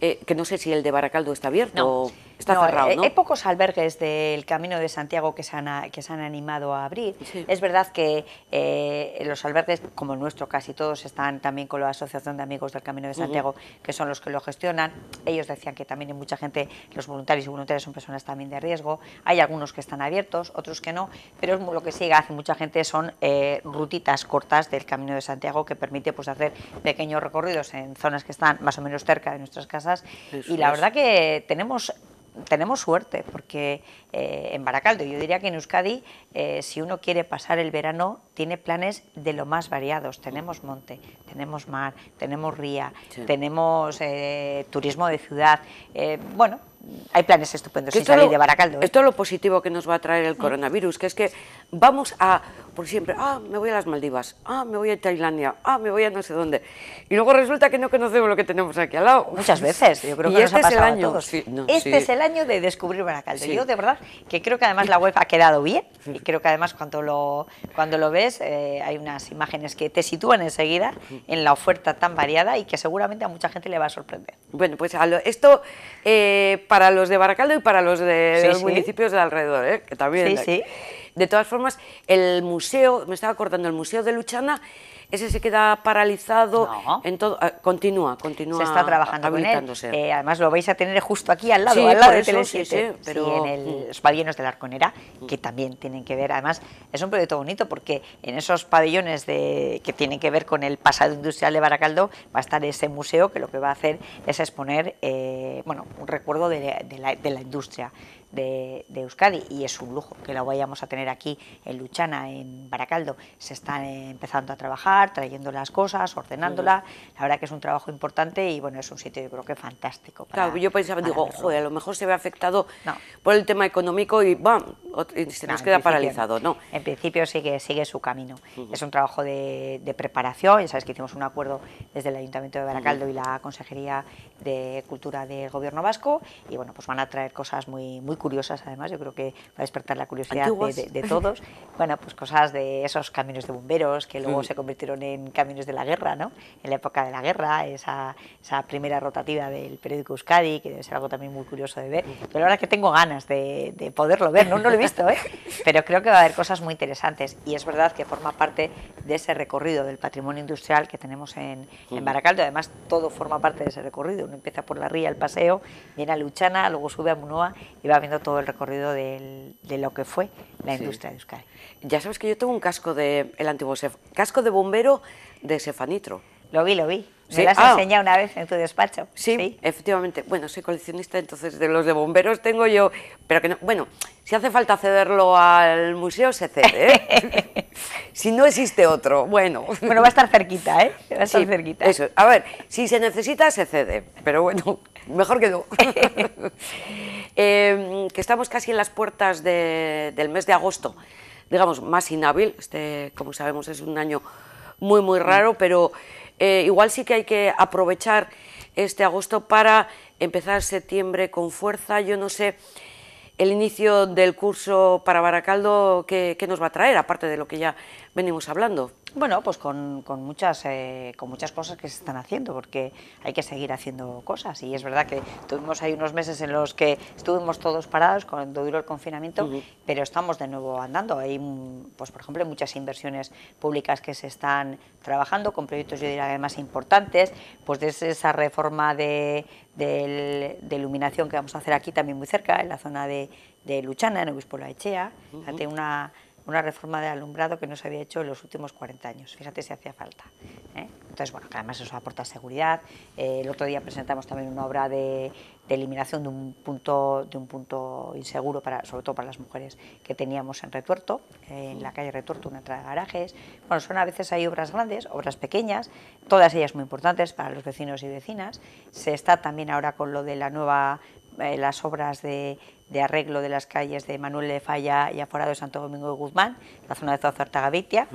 eh, que no sé si el de Baracaldo está abierto o está cerrado. Eh, hay pocos albergues del Camino de Santiago que se han, que se han animado a abrir. Es verdad que eh, los albergues, como el nuestro, casi todos están también con la Asociación de Amigos del Camino de Santiago, que son los que lo gestionan. Ellos decían que también hay mucha gente, los voluntarios y voluntarias son personas también de riesgo. Hay algunos que están abiertos, otros que no, pero lo que sigue hace mucha gente son rutitas cortas del Camino de Santiago que permite pues, hacer pequeños recorridos en zonas que están más o menos cerca de nuestras casas. y la verdad que tenemos tenemos suerte, porque eh, en Baracaldo, yo diría que en Euskadi, eh, si uno quiere pasar el verano, tiene planes de lo más variados. Tenemos monte, tenemos mar, tenemos ría, tenemos eh, turismo de ciudad. bueno, hay planes estupendos Esto es lo positivo que nos va a traer el coronavirus, que es que vamos a por siempre, ah, me voy a las Maldivas, ah, me voy a Tailandia, ah, me voy a no sé dónde. Y luego resulta que no conocemos lo que tenemos aquí al lado. Muchas veces, yo creo que nos ha pasado este es el año. este es el año de descubrir Baracaldo. Yo, de verdad, que creo que además la web ha quedado bien y creo que además cuando lo, cuando lo ves eh, hay unas imágenes que te sitúan enseguida en la oferta tan variada y que seguramente a mucha gente le va a sorprender. Bueno, pues esto eh, para los de Baracaldo y para los de los municipios de alrededor, ¿eh? que también... Sí, sí. De todas formas, el museo, me estaba acordando, el museo de Luchana, ese se queda paralizado, en todo, ah, continúa, continúa. Se está trabajando con él. Eh, además lo vais a tener justo aquí al lado, al lado de en los mm. pabellones de la Arconera, mm. que también tienen que ver. Además, es un proyecto bonito porque en esos pabellones de, que tienen que ver con el pasado industrial de Baracaldo va a estar ese museo que lo que va a hacer es exponer, eh, bueno, un recuerdo la, de la industria de, Euskadi y es un lujo que lo vayamos a tener aquí en Luchana, en Baracaldo. Se están empezando a trabajar, trayendo las cosas, ordenándolas. La verdad que es un trabajo importante y bueno, es un sitio yo creo que fantástico. Para, claro, yo pensaba, digo, joder, a lo mejor se ve afectado por el tema económico y se nos queda paralizado, ¿no? En principio sigue, sigue su camino. Es un trabajo de, preparación, ya sabes que hicimos un acuerdo desde el Ayuntamiento de Baracaldo y la Consejería de Cultura del Gobierno Vasco y bueno, pues van a traer cosas muy curiosas, además, yo creo que va a despertar la curiosidad de, todos. bueno, pues cosas de esos caminos de bomberos que luego mm. se convirtieron en caminos de la guerra, ¿no? En la época de la guerra, esa, esa primera rotativa del periódico Euskadi, que debe ser algo también muy curioso de ver. Pero ahora que tengo ganas de, poderlo ver, no, no lo he visto, ¿eh? Pero creo que va a haber cosas muy interesantes y es verdad que forma parte de ese recorrido del patrimonio industrial que tenemos en, en mm. Baracaldo. Además, todo forma parte de ese recorrido. Uno empieza por la ría, el paseo, viene a Luchana, luego sube a Munoa y va a todo el recorrido de lo que fue la industria de Euskadi. Ya sabes que yo tengo un casco de el antiguo casco de bombero de Sefanitro. Lo vi, lo vi. Se Me las ah. enseñado una vez en tu despacho. Sí, efectivamente. Bueno, soy coleccionista, entonces de los de bomberos tengo yo, pero que no, bueno, si hace falta cederlo al museo se cede. ¿eh? si no existe otro, bueno. Bueno, va a estar cerquita, ¿eh? Va a estar cerquita. A ver, si se necesita se cede, pero bueno, mejor que no. Em, que estamos casi en las puertas del mes de agosto, digamos, más inhábil, este, como sabemos es un año muy, muy mm. raro, pero eh, igual sí que hay que aprovechar este agosto para empezar septiembre con fuerza, yo no sé el inicio del curso para Baracaldo, que nos va a traer, aparte de lo que ya venimos hablando? Bueno, pues con, con muchas, eh, con muchas cosas que se están haciendo, porque hay que seguir haciendo cosas. Y es verdad que tuvimos ahí unos meses en los que estuvimos todos parados cuando duró el confinamiento, pero estamos de nuevo andando. Hay, pues, por ejemplo, muchas inversiones públicas que se están trabajando con proyectos, yo diría, más importantes, pues desde esa reforma de, iluminación que vamos a hacer aquí también muy cerca, en la zona de, de Luchana, en Obispo La Echea, ante una una reforma de alumbrado que no se había hecho en los últimos 40 años. Fíjate si hacía falta. ¿eh? Entonces, bueno, además eso aporta seguridad. Eh, el otro día presentamos también una obra de, eliminación de un punto, de un punto inseguro, para, sobre todo para las mujeres, que teníamos en Retuerto, eh, en la calle Retuerto, una entrada de garajes. Bueno, son a veces hay obras grandes, obras pequeñas, todas ellas muy importantes para los vecinos y vecinas. Se está también ahora con lo de la nueva las obras de, de arreglo de las calles de Manuel de Falla y Aforado de Santo Domingo de Guzmán, la zona de Zartagavitia,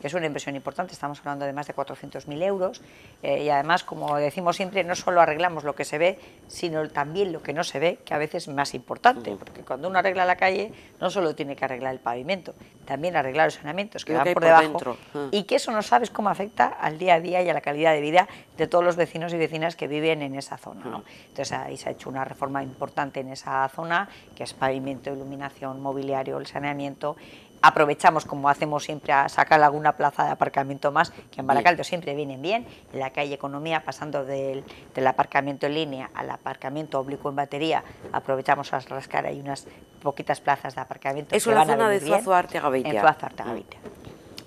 que es una inversión importante, estamos hablando de más de 400.000 euros, eh, y además, como decimos siempre, no solo arreglamos lo que se ve, sino también lo que no se ve, que a veces es más importante, porque cuando uno arregla la calle, no solo tiene que arreglar el pavimento, también arreglar los saneamientos que van por, debajo, y que eso no sabes cómo afecta al día a día y a la calidad de vida de todos los vecinos y vecinas que viven en esa zona. Entonces ahí se ha hecho una reforma importante en esa zona, que es pavimento, iluminación, mobiliario, el saneamiento, aprovechamos, como hacemos siempre, a sacar alguna plaza de aparcamiento más, que en Baracaldo siempre vienen bien, en la calle Economía, pasando del, del, aparcamiento en línea al aparcamiento oblicuo en batería, aprovechamos a rascar ahí unas poquitas plazas de aparcamiento. Es que van zona de Zuazo En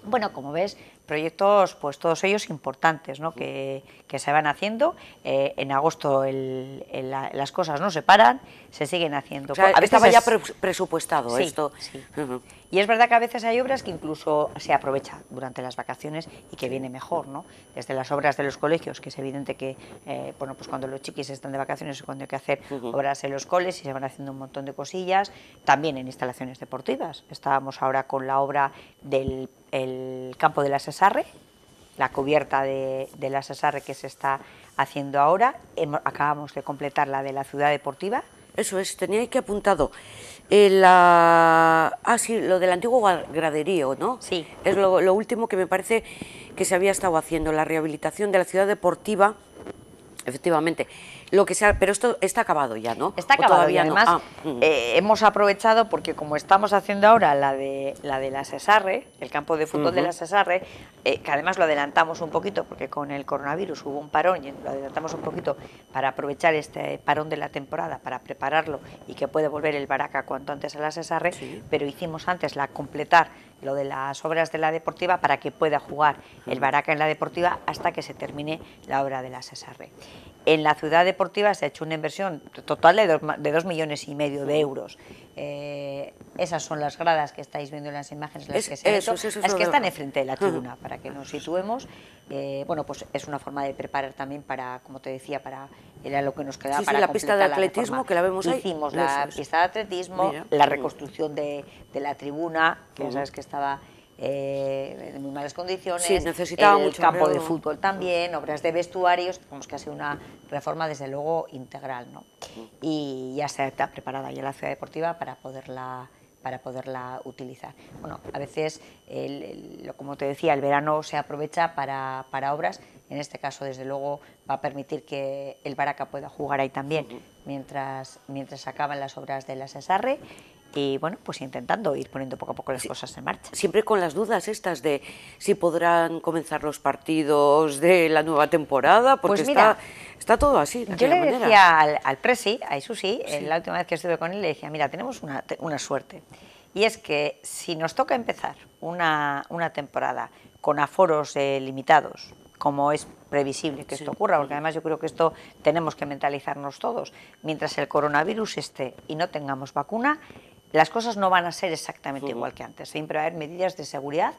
Bueno, como ves, proyectos, pues todos ellos importantes, ¿no? que, se van haciendo. Eh, en agosto las cosas no se paran, se siguen haciendo. estaba ya presupuestado esto. Y es verdad que a veces hay obras que incluso se aprovecha durante las vacaciones y que viene mejor, ¿no? Desde las obras de los colegios, que es evidente que, eh, bueno, pues cuando los chiquis están de vacaciones es cuando hay que hacer obras en los coles y se van haciendo un montón de cosillas. También en instalaciones deportivas. Estábamos ahora con la obra del campo de la Cesarre, la cubierta de, la Cesarre que se está haciendo ahora. acabamos de completar la de la ciudad deportiva. Eso es, tenía que apuntado. Eh, ah, lo del antiguo graderío, ¿no? Sí. Es lo último que me parece que se había estado haciendo, la rehabilitación de la ciudad deportiva Efectivamente. Lo que sea, pero esto está acabado ya, ¿no? Está acabado. y además, ah, mm. eh, hemos aprovechado porque como estamos haciendo ahora la de la de la Cesarre, el campo de fútbol de la Cesarre, eh, que además lo adelantamos un poquito porque con el coronavirus hubo un parón y lo adelantamos un poquito para aprovechar este parón de la temporada para prepararlo y que puede volver el Baraca cuanto antes a la Cesarre, pero hicimos antes la completar lo de las obras de la deportiva para que pueda jugar el Baraca en la deportiva hasta que se termine la obra de la Cesarre. En la ciudad deportiva se ha hecho una inversión total de 2 millones y medio de euros eh, esas son las gradas que estáis viendo en las imágenes, las que, se están enfrente de la tribuna, para que nos situemos. Eh, bueno, pues es una forma de preparar también para, como te decía, para lo que nos quedaba para la pista de atletismo que la vemos ahí. Hicimos la pista de atletismo, la reconstrucción de, la tribuna, que ya sabes que estaba eh, en muy malas condiciones. necesitaba mucho campo de fútbol también, obras de vestuarios, digamos que ha sido una reforma desde luego integral, ¿no? Y ya se está preparada ya la ciudad deportiva para poderla para poderla utilizar. Bueno, a veces, el, como te decía, el verano se aprovecha para, para, obras, en este caso, desde luego, va a permitir que el Baraca pueda jugar ahí también, mientras, mientras acaban las obras de la Cesarre y bueno, pues intentando ir poniendo poco a poco las cosas en marcha. Siempre con las dudas estas de si podrán comenzar los partidos de la nueva temporada, porque pues está, todo así. De yo le decía al, al, Presi, a eso eh, sí. la última vez que estuve con él, le decía, mira, tenemos una, una suerte, y es que si nos toca empezar una, temporada con aforos eh, limitados, como es previsible que esto ocurra, porque además yo creo que esto tenemos que mentalizarnos todos. Mientras el coronavirus esté y no tengamos vacuna, las cosas no van a ser exactamente igual que antes. Siempre va a haber medidas de seguridad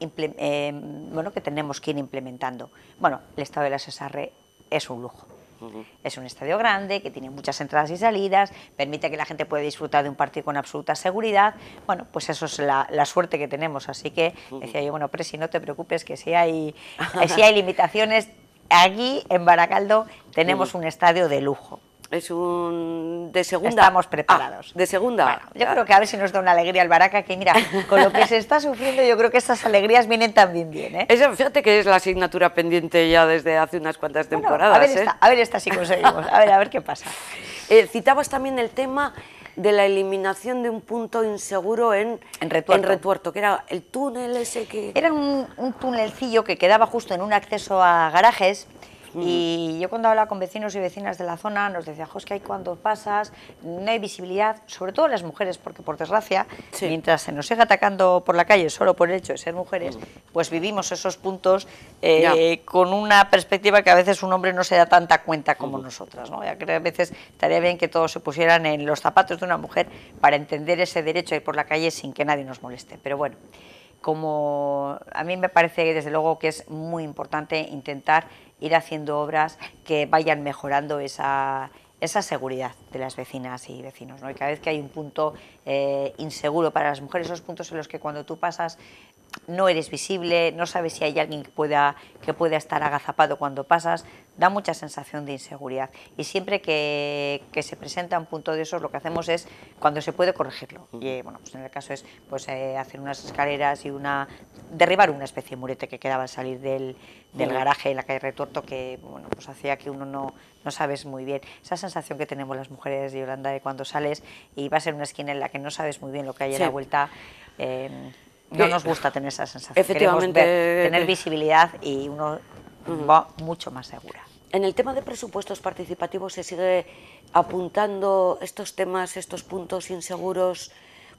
eh, bueno, que tenemos que ir implementando. Bueno, el estado de la SSR es un lujo. Es un estadio grande, que tiene muchas entradas y salidas, permite que la gente pueda disfrutar de un partido con absoluta seguridad. Bueno, pues eso es la, suerte que tenemos. Así que decía yo, bueno, si no te preocupes, que si hay, eh, si hay limitaciones, aquí en Baracaldo tenemos un estadio de lujo. Es un de segunda. Estamos ah, preparados. de segunda. yo creo que a ver si nos da una alegría el Baraca, que mira, con lo que se está sufriendo, yo creo que estas alegrías vienen también bien. ¿eh? Eso, fíjate que es la asignatura pendiente ya desde hace unas cuantas temporadas. a, ver ¿eh? esta, a ver esta si conseguimos, a ver, a ver qué pasa. Eh, citabas también el tema de la eliminación de un punto inseguro en, en, retuerto. que era el túnel ese que... Era un, un túnelcillo que quedaba justo en un acceso a garajes y yo cuando hablaba con vecinos y vecinas de la zona nos decía, jo, es que hay cuando pasas, no hay visibilidad, sobre todo las mujeres, porque por desgracia, mientras se nos sigue atacando por la calle solo por el hecho de ser mujeres, pues vivimos esos puntos eh, con una perspectiva que a veces un hombre no se da tanta cuenta como nosotras. Ya que a veces estaría bien que todos se pusieran en los zapatos de una mujer para entender ese derecho de ir por la calle sin que nadie nos moleste. Pero bueno como a mí me parece desde luego que es muy importante intentar ir haciendo obras que vayan mejorando esa, seguridad de las vecinas y vecinos. ¿no? cada vez que hay un punto eh, inseguro para las mujeres, esos puntos en los que cuando tú pasas no eres visible, no sabes si hay alguien que pueda, que pueda estar agazapado cuando pasas, da mucha sensación de inseguridad. Y siempre que, se presenta un punto de eso, lo que hacemos es, cuando se puede, corregirlo. Y eh, bueno, pues en el caso es pues, eh, hacer unas escaleras y una derribar una especie de murete que quedaba al salir del, garaje en la calle Retorto, que bueno, pues hacía que uno no, no sabes muy bien. Esa sensación que tenemos las mujeres de Yolanda de cuando sales y va a ser una esquina en la que no sabes muy bien lo que hay a la vuelta. Em, no nos gusta tener esa sensación. Efectivamente. tener visibilidad y uno va mucho más segura. En el tema de presupuestos participativos se sigue apuntando estos temas, estos puntos inseguros,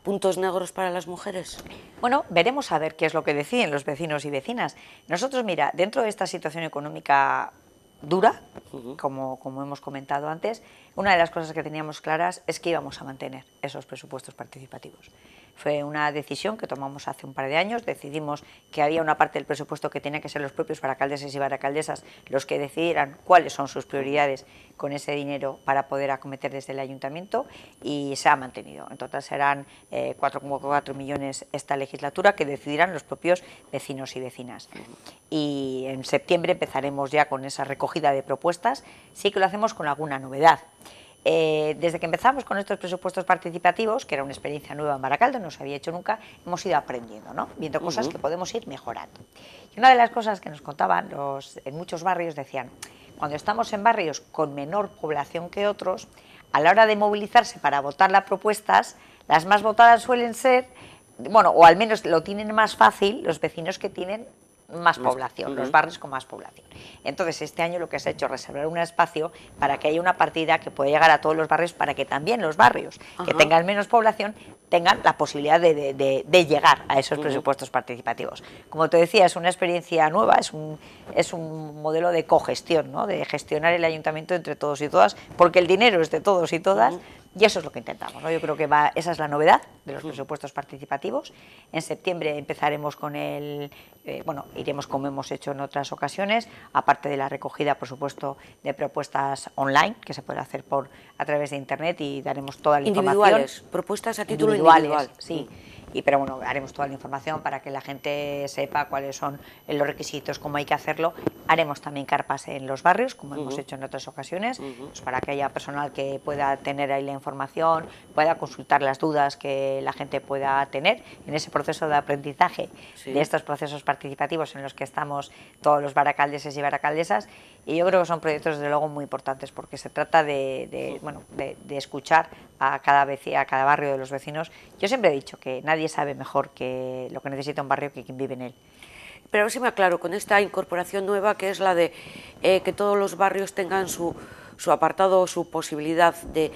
puntos negros para las mujeres. Bueno, veremos a ver qué es lo que deciden los vecinos y vecinas. Nosotros, mira, dentro de esta situación económica dura, como, como hemos comentado antes, una de las cosas que teníamos claras es que íbamos a mantener esos presupuestos participativos. Fue una decisión que tomamos hace un par de años, decidimos que había una parte del presupuesto que tenía que ser los propios baracaldeses y baracaldesas los que decidieran cuáles son sus prioridades con ese dinero para poder acometer desde el ayuntamiento y se ha mantenido. En total serán 4,4 eh, millones esta legislatura que decidirán los propios vecinos y vecinas. Y en septiembre empezaremos ya con esa recogida de propuestas, sí que lo hacemos con alguna novedad. Eh, desde que empezamos con estos presupuestos participativos, que era una experiencia nueva en Baracaldo, no se había hecho nunca, hemos ido aprendiendo, ¿no? viendo cosas que podemos ir mejorando. Y una de las cosas que nos contaban los, en muchos barrios decían, cuando estamos en barrios con menor población que otros, a la hora de movilizarse para votar las propuestas, las más votadas suelen ser, bueno, o al menos lo tienen más fácil los vecinos que tienen más población, los barrios con más población. Entonces, este año lo que se ha hecho es reservar un espacio para que haya una partida que pueda llegar a todos los barrios, para que también los barrios que tengan menos población tengan la posibilidad de, llegar a esos presupuestos participativos. Como te decía, es una experiencia nueva, es un, es un modelo de cogestión, ¿no? de gestionar el ayuntamiento entre todos y todas, porque el dinero es de todos y todas y eso es lo que intentamos. Yo creo que va, esa es la novedad de los presupuestos participativos. En septiembre empezaremos con el, eh, bueno, iremos como hemos hecho en otras ocasiones, aparte de la recogida, por supuesto, de propuestas online, que se puede hacer por a través de Internet y daremos toda la información. Individuales, propuestas a título individual. Sí y pero bueno, haremos toda la información para que la gente sepa cuáles son eh, los requisitos, cómo hay que hacerlo. Haremos también carpas en los barrios, como hemos hecho en otras ocasiones, pues para que haya personal que pueda tener ahí la información, pueda consultar las dudas que la gente pueda tener en ese proceso de aprendizaje de estos procesos participativos en los que estamos todos los baracaldeses y baracaldesas y yo creo que son proyectos, desde luego, muy importantes porque se trata de, escuchar a cada, a cada barrio de los vecinos. Yo siempre he dicho que nadie sabe mejor que lo que necesita un barrio que quien vive en él. Pero ahora sí me aclaro, con esta incorporación nueva que es la de eh, que todos los barrios tengan su, apartado su posibilidad de,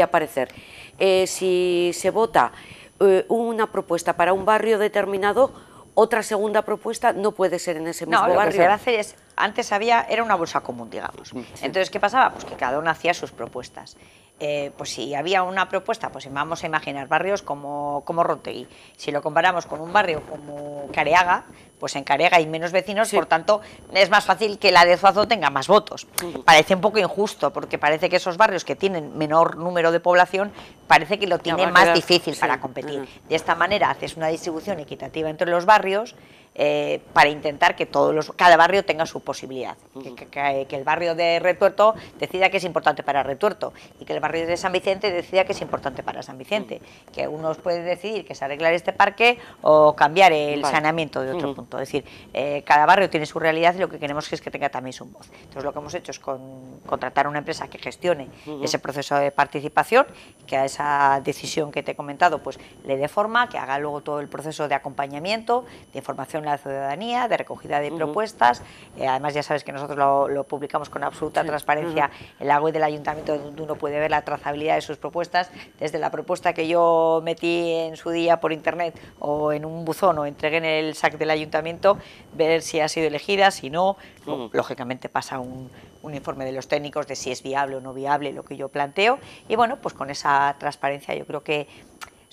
aparecer. Eh, si se vota eh, una propuesta para un barrio determinado, otra segunda propuesta no puede ser en ese mismo barrio. Que se es, antes había, era una bolsa común, digamos. Entonces, ¿qué pasaba? Pues que cada uno hacía sus propuestas. Eh, pues si había una propuesta, pues vamos a imaginar barrios como, como y Si lo comparamos con un barrio como Careaga, pues en Careaga hay menos vecinos, y por tanto es más fácil que la de Zuazo tenga más votos. Parece un poco injusto, porque parece que esos barrios que tienen menor número de población, parece que lo tienen más difícil para competir. De esta manera haces una distribución equitativa entre los barrios eh, para intentar que todos los, cada barrio tenga su posibilidad. Eh, que, el barrio de Retuerto decida que es importante para Retuerto y que el barrio de San Vicente decida que es importante para San Vicente. Que unos puede decidir que se arregle este parque o cambiar el saneamiento de otro punto. Es decir, eh, cada barrio tiene su realidad y lo que queremos es que tenga también su voz. Entonces lo que hemos hecho es con, contratar una empresa que gestione ese proceso de participación, que a esa decisión que te he comentado pues le dé forma, que haga luego todo el proceso de acompañamiento, de información de la ciudadanía, de recogida de propuestas. Eh, además, ya sabes que nosotros lo, publicamos con absoluta transparencia en la web del ayuntamiento, donde uno puede ver la trazabilidad de sus propuestas, desde la propuesta que yo metí en su día por internet o en un buzón o entregué en el SAC del ayuntamiento, ver si ha sido elegida, si no, lógicamente pasa un, un informe de los técnicos de si es viable o no viable lo que yo planteo y bueno, pues con esa transparencia yo creo que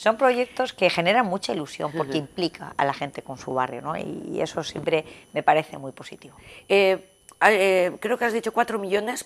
son proyectos que generan mucha ilusión porque implica a la gente con su barrio, ¿no? Y eso siempre me parece muy positivo. Eh, Ah, eh, creo que has dicho 4 millones.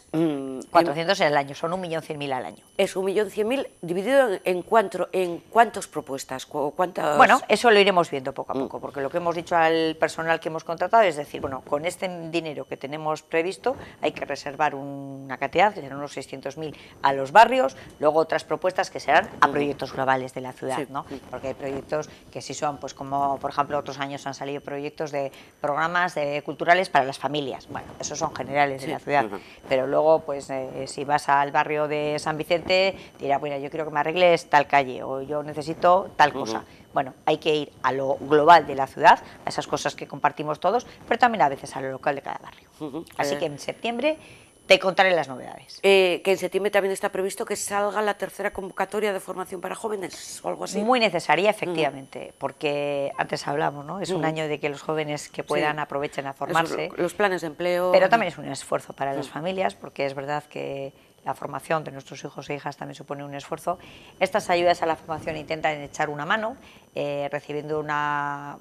400 en, el año, son mil al año. Es un 1.100.000 dividido en, cuatro en cuántas propuestas. Cuántas... Bueno, eso lo iremos viendo poco a mm. poco, porque lo que hemos dicho al personal que hemos contratado es decir, bueno, con este dinero que tenemos previsto hay que reservar una cantidad, que serán unos 600.000 a los barrios, luego otras propuestas que serán a proyectos globales de la ciudad, ¿no? Porque hay proyectos que sí son, pues como por ejemplo otros años han salido proyectos de programas culturales para las familias. Bueno, esos son generales de la ciudad. Pero luego, pues eh, si vas al barrio de San Vicente, dirá, bueno, yo quiero que me arregles tal calle o yo necesito tal cosa. Bueno, hay que ir a lo global de la ciudad, a esas cosas que compartimos todos, pero también a veces a lo local de cada barrio. Así eh. que en septiembre te contaré las novedades. Eh, que en septiembre también está previsto que salga la tercera convocatoria de formación para jóvenes o algo así. Muy necesaria, efectivamente, porque antes hablamos, ¿no? Es un año de que los jóvenes que puedan aprovechen a formarse. Los, planes de empleo. Pero también es un esfuerzo para las mm. familias, porque es verdad que la formación de nuestros hijos e hijas también supone un esfuerzo. Estas ayudas a la formación intentan echar una mano, eh, recibiendo una,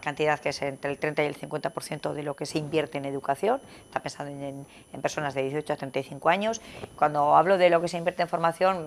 cantidad que es entre el 30 y el 50% de lo que se invierte en educación, está pensando en, personas de 18 a 35 años. Cuando hablo de lo que se invierte en formación,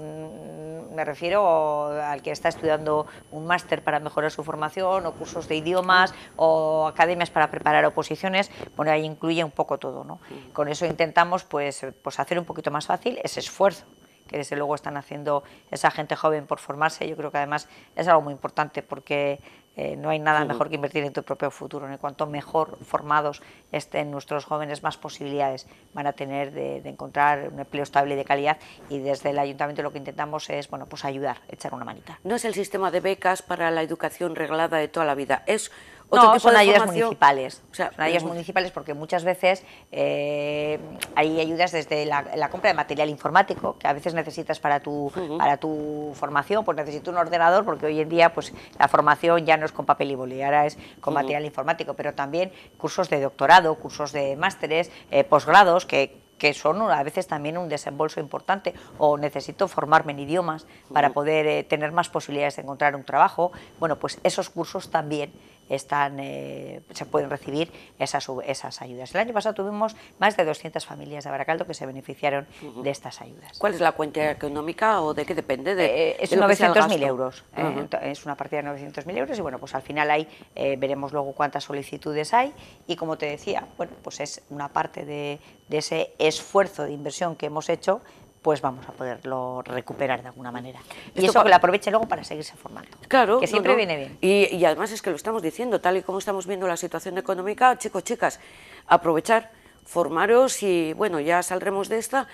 mm, me refiero al que está estudiando un máster para mejorar su formación, o cursos de idiomas, o academias para preparar oposiciones, bueno, ahí incluye un poco todo. ¿no? Con eso intentamos pues, pues hacer un poquito más fácil ese esfuerzo que desde luego están haciendo esa gente joven por formarse. Yo creo que además es algo muy importante porque eh, no hay nada mejor que invertir en tu propio futuro. en Cuanto mejor formados estén nuestros jóvenes, más posibilidades van a tener de, encontrar un empleo estable y de calidad. Y desde el ayuntamiento lo que intentamos es bueno, pues ayudar, echar una manita. No es el sistema de becas para la educación reglada de toda la vida, es otro no, son ayudas municipales. ayudas municipales porque muchas veces eh, hay ayudas desde la, compra de material informático que a veces necesitas para tu, para tu formación, pues necesito un ordenador porque hoy en día pues la formación ya no es con papel y boli, ahora es con material informático, pero también cursos de doctorado, cursos de másteres, eh, posgrados que son a veces también un desembolso importante o necesito formarme en idiomas para poder eh, tener más posibilidades de encontrar un trabajo, bueno, pues esos cursos también están, eh, se pueden recibir esas, esas ayudas. El año pasado tuvimos más de 200 familias de Baracaldo que se beneficiaron de estas ayudas. ¿Cuál es la cuenta económica o de qué depende? De, eh, es 900.000 euros, eh, es una partida de 900.000 euros y bueno, pues al final ahí veremos luego cuántas solicitudes hay y como te decía, bueno, pues es una parte de, de ese esfuerzo de inversión que hemos hecho pues vamos a poderlo recuperar de alguna manera. Y eso que lo aproveche luego para seguirse formando. Claro. Que siempre viene bien. Y, y, además es que lo estamos diciendo, tal y como estamos viendo la situación económica, chicos, chicas, aprovechar, formaros y bueno, ya saldremos de esta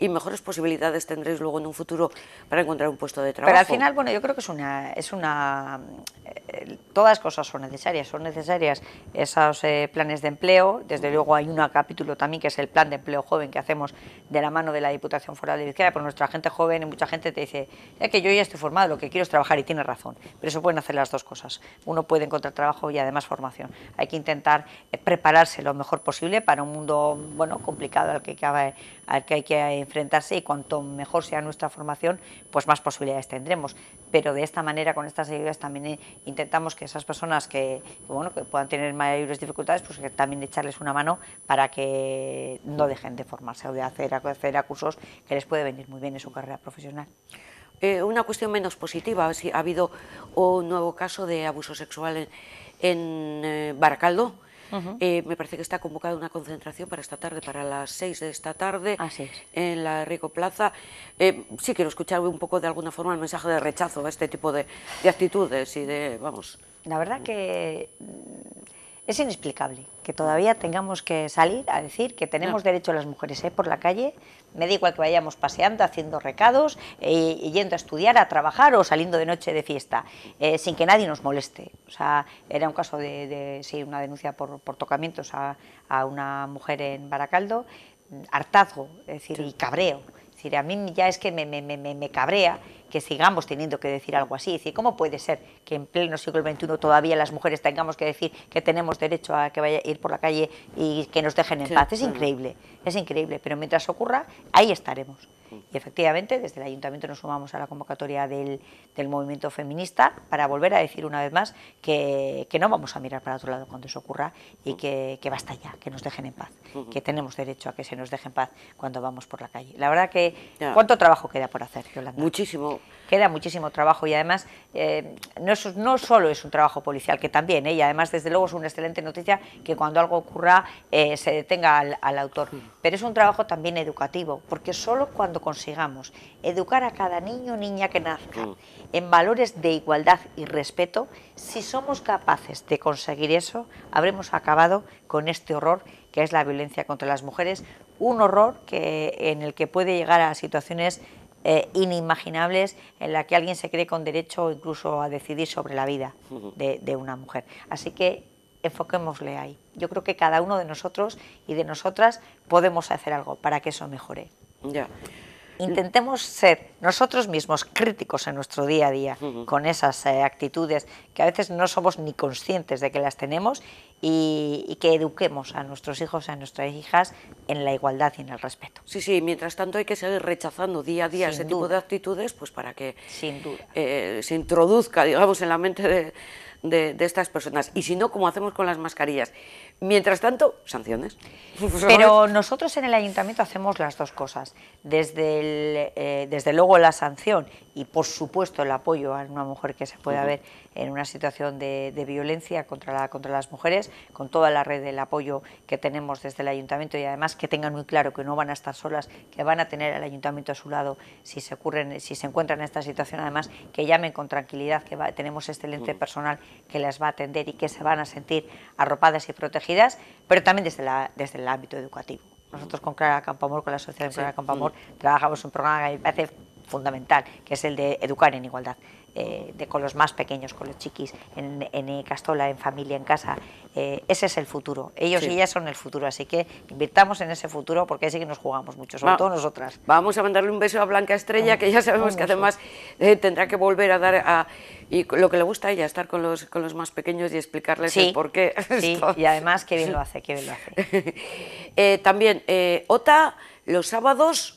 y mejores posibilidades tendréis luego en un futuro para encontrar un puesto de trabajo. Pero al final, bueno, yo creo que es una... Es una eh, todas cosas son necesarias, son necesarias esos eh, planes de empleo, desde luego hay un capítulo también que es el plan de empleo joven que hacemos de la mano de la Diputación Foral de izquierda por nuestra gente joven y mucha gente te dice, ya que yo ya estoy formado, lo que quiero es trabajar y tiene razón, pero eso pueden hacer las dos cosas, uno puede encontrar trabajo y además formación, hay que intentar eh, prepararse lo mejor posible para un mundo bueno complicado al que acaba de al que hay que enfrentarse y cuanto mejor sea nuestra formación, pues más posibilidades tendremos. Pero de esta manera, con estas ayudas, también eh, intentamos que esas personas que, bueno, que puedan tener mayores dificultades, pues también echarles una mano para que no dejen de formarse o de hacer, hacer a cursos que les puede venir muy bien en su carrera profesional. Eh, una cuestión menos positiva, ha habido un nuevo caso de abuso sexual en, eh, Baracaldo, eh, me parece que está convocada una concentración para esta tarde, para las 6 de esta tarde, en la Rico Plaza. Eh, sí quiero escuchar un poco de alguna forma el mensaje de rechazo a este tipo de, de actitudes y de, vamos... La verdad que es inexplicable que todavía tengamos que salir a decir que tenemos derecho a las mujeres ¿eh? por la calle. Me da igual que vayamos paseando, haciendo recados, eh, yendo a estudiar, a trabajar o saliendo de noche de fiesta, eh, sin que nadie nos moleste. O sea, era un caso de, una denuncia por, tocamientos a, una mujer en Baracaldo, mm, hartazgo, es decir, y cabreo. decir, a mí ya es que me, me, me, me cabrea que sigamos teniendo que decir algo así. decir, ¿cómo puede ser que en pleno siglo XXI todavía las mujeres tengamos que decir que tenemos derecho a que vaya a ir por la calle y que nos dejen en paz? Es increíble, es increíble, pero mientras ocurra, ahí estaremos. Y efectivamente, desde el ayuntamiento nos sumamos a la convocatoria del, movimiento feminista para volver a decir una vez más que, no vamos a mirar para otro lado cuando eso ocurra y que, basta ya, que nos dejen en paz, que tenemos derecho a que se nos deje en paz cuando vamos por la calle. La verdad que, ¿cuánto trabajo queda por hacer, Yolanda? Muchísimo, queda muchísimo trabajo y además eh, no, solo es un trabajo policial, que también, ¿eh? y además desde luego es una excelente noticia que cuando algo ocurra eh, se detenga al, autor, pero es un trabajo también educativo, porque solo cuando consigamos educar a cada niño o niña que nazca mm. en valores de igualdad y respeto, si somos capaces de conseguir eso, habremos acabado con este horror que es la violencia contra las mujeres, un horror en el que puede llegar a situaciones eh, inimaginables en la que alguien se cree con derecho incluso a decidir sobre la vida de, una mujer. Así que enfoquémosle ahí. Yo creo que cada uno de nosotros y de nosotras podemos hacer algo para que eso mejore. Intentemos ser nosotros mismos críticos en nuestro día a día con esas eh, actitudes que a veces no somos ni conscientes de que las tenemos y, que eduquemos a nuestros hijos, a nuestras hijas en la igualdad y en el respeto. Sí, sí, mientras tanto hay que seguir rechazando día a día ese tipo de actitudes pues para que eh, se introduzca, digamos, en la mente de de, estas personas. Y si no, como hacemos con las mascarillas. Mientras tanto, sanciones. Pero nosotros en el ayuntamiento hacemos las dos cosas. Desde, eh, desde luego la sanción y por supuesto el apoyo a una mujer que se pueda ver en una situación de, violencia contra, la, contra las mujeres, con toda la red del apoyo que tenemos desde el ayuntamiento y además que tengan muy claro que no van a estar solas, que van a tener al ayuntamiento a su lado si se, ocurren, si se encuentran en esta situación, además que llamen con tranquilidad, que tenemos excelente este mm. personal que las va a atender y que se van a sentir arropadas y protegidas, pero también desde, el ámbito educativo. Nosotros con Clara Campamor, con la Asociación de Clara Campamor, trabajamos un programa que me parece fundamental, que es el de educar en igualdad. Eh, con los más pequeños, con los chiquis, en, eh, Castola, en familia, en casa. Eh, ese es el futuro. Ellos y ellas son el futuro, así que invirtamos en ese futuro porque sí que nos jugamos mucho, sobre todo nosotras. Vamos a mandarle un beso a Blanca Estrella, que ya sabemos que además tendrá que volver a dar a, y lo que le gusta a ella, estar con los, con los más pequeños y explicarles el por qué. Sí, y además qué bien lo hace, qué bien lo hace. también, OTA, los sábados...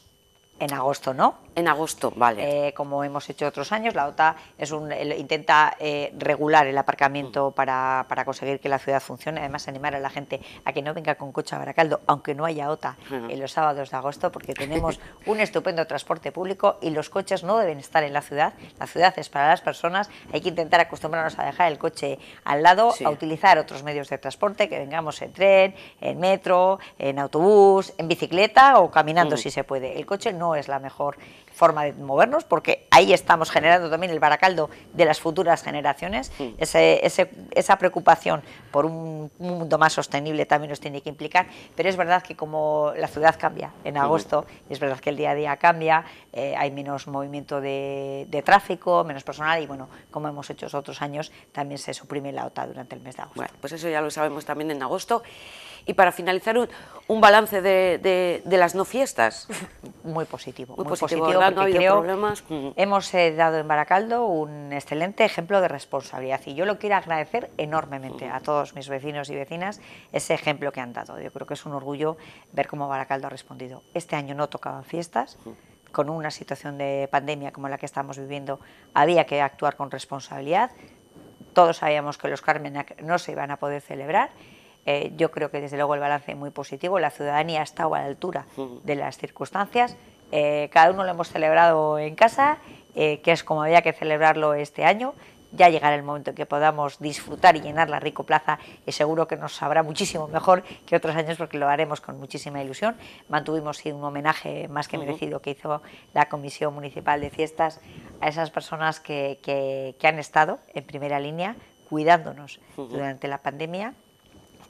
En agosto, ¿no? En agosto, vale. Eh, como hemos hecho otros años, la OTA es un, intenta eh, regular el aparcamiento mm. para, conseguir que la ciudad funcione, además animar a la gente a que no venga con coche a Baracaldo, aunque no haya OTA en los sábados de agosto, porque tenemos un estupendo transporte público y los coches no deben estar en la ciudad, la ciudad es para las personas, hay que intentar acostumbrarnos a dejar el coche al lado, a utilizar otros medios de transporte, que vengamos en tren, en metro, en autobús, en bicicleta o caminando mm. si se puede. El coche no es la mejor forma de movernos, porque ahí estamos generando también el baracaldo de las futuras generaciones. Mm. esa preocupación por un, mundo más sostenible también nos tiene que implicar, pero es verdad que como la ciudad cambia en mm. agosto, es verdad que el día a día cambia, eh, hay menos movimiento de, de, tráfico, menos personal, y bueno, como hemos hecho otros años, también se suprime la OTA durante el mes de agosto. Bueno, pues eso ya lo sabemos también en agosto. Y para finalizar, un, balance de, las no fiestas. Muy positivo, muy, positivo, no problemas. Mm. hemos eh, dado en Baracaldo un excelente ejemplo de responsabilidad y yo lo quiero agradecer enormemente a todos mis vecinos y vecinas ese ejemplo que han dado. Yo creo que es un orgullo ver cómo Baracaldo ha respondido. Este año no tocaban fiestas, con una situación de pandemia como la que estamos viviendo había que actuar con responsabilidad. Todos sabíamos que los Carmen no se iban a poder celebrar eh, yo creo que desde luego el balance es muy positivo, la ciudadanía ha estado a la altura de las circunstancias, eh, cada uno lo hemos celebrado en casa, eh, que es como había que celebrarlo este año, ya llegará el momento en que podamos disfrutar y llenar la Rico Plaza y seguro que nos sabrá muchísimo mejor que otros años porque lo haremos con muchísima ilusión. Mantuvimos un homenaje más que merecido que hizo la Comisión Municipal de Fiestas a esas personas que, han estado en primera línea cuidándonos durante la pandemia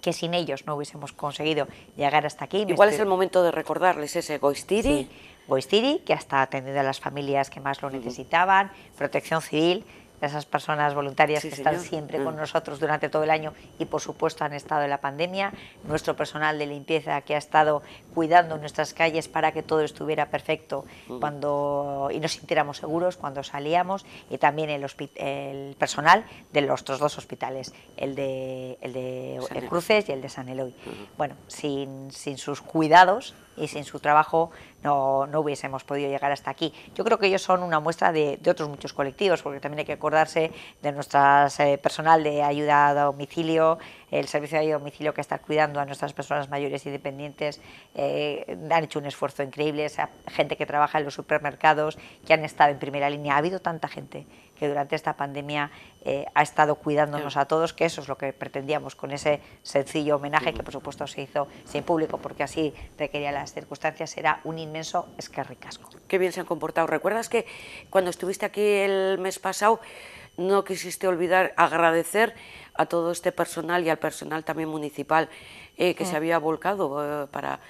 que sin ellos no hubiésemos conseguido llegar hasta aquí. Igual es el momento de recordarles ese Goistiri. Goistiri, que ha estado atendiendo a las familias que más lo necesitaban, protección civil, esas personas voluntarias que están siempre mm. con nosotros durante todo el año y por supuesto han estado en la pandemia, nuestro personal de limpieza que ha estado cuidando nuestras calles para que todo estuviera perfecto mm. cuando y nos sintiéramos seguros cuando salíamos y también el, personal de los otros dos hospitales, el de, el de Cruces y el de San Eloy. Mm. Bueno, sin, sin sus cuidados y sin su trabajo no, hubiésemos podido llegar hasta aquí. Yo creo que ellos son una muestra de, otros muchos colectivos, porque también hay que acordarse de nuestro eh, personal de ayuda a domicilio, el servicio de ayuda a domicilio que está cuidando a nuestras personas mayores y dependientes, eh, han hecho un esfuerzo increíble, esa gente que trabaja en los supermercados, que han estado en primera línea, ha habido tanta gente que durante esta pandemia eh, ha estado cuidándonos a todos, que eso es lo que pretendíamos con ese sencillo homenaje que por supuesto se hizo sin público porque así requería las circunstancias, era un inmenso escarricasco. Qué bien se han comportado. ¿Recuerdas que cuando estuviste aquí el mes pasado no quisiste olvidar agradecer a todo este personal y al personal también municipal eh, que se había volcado eh, para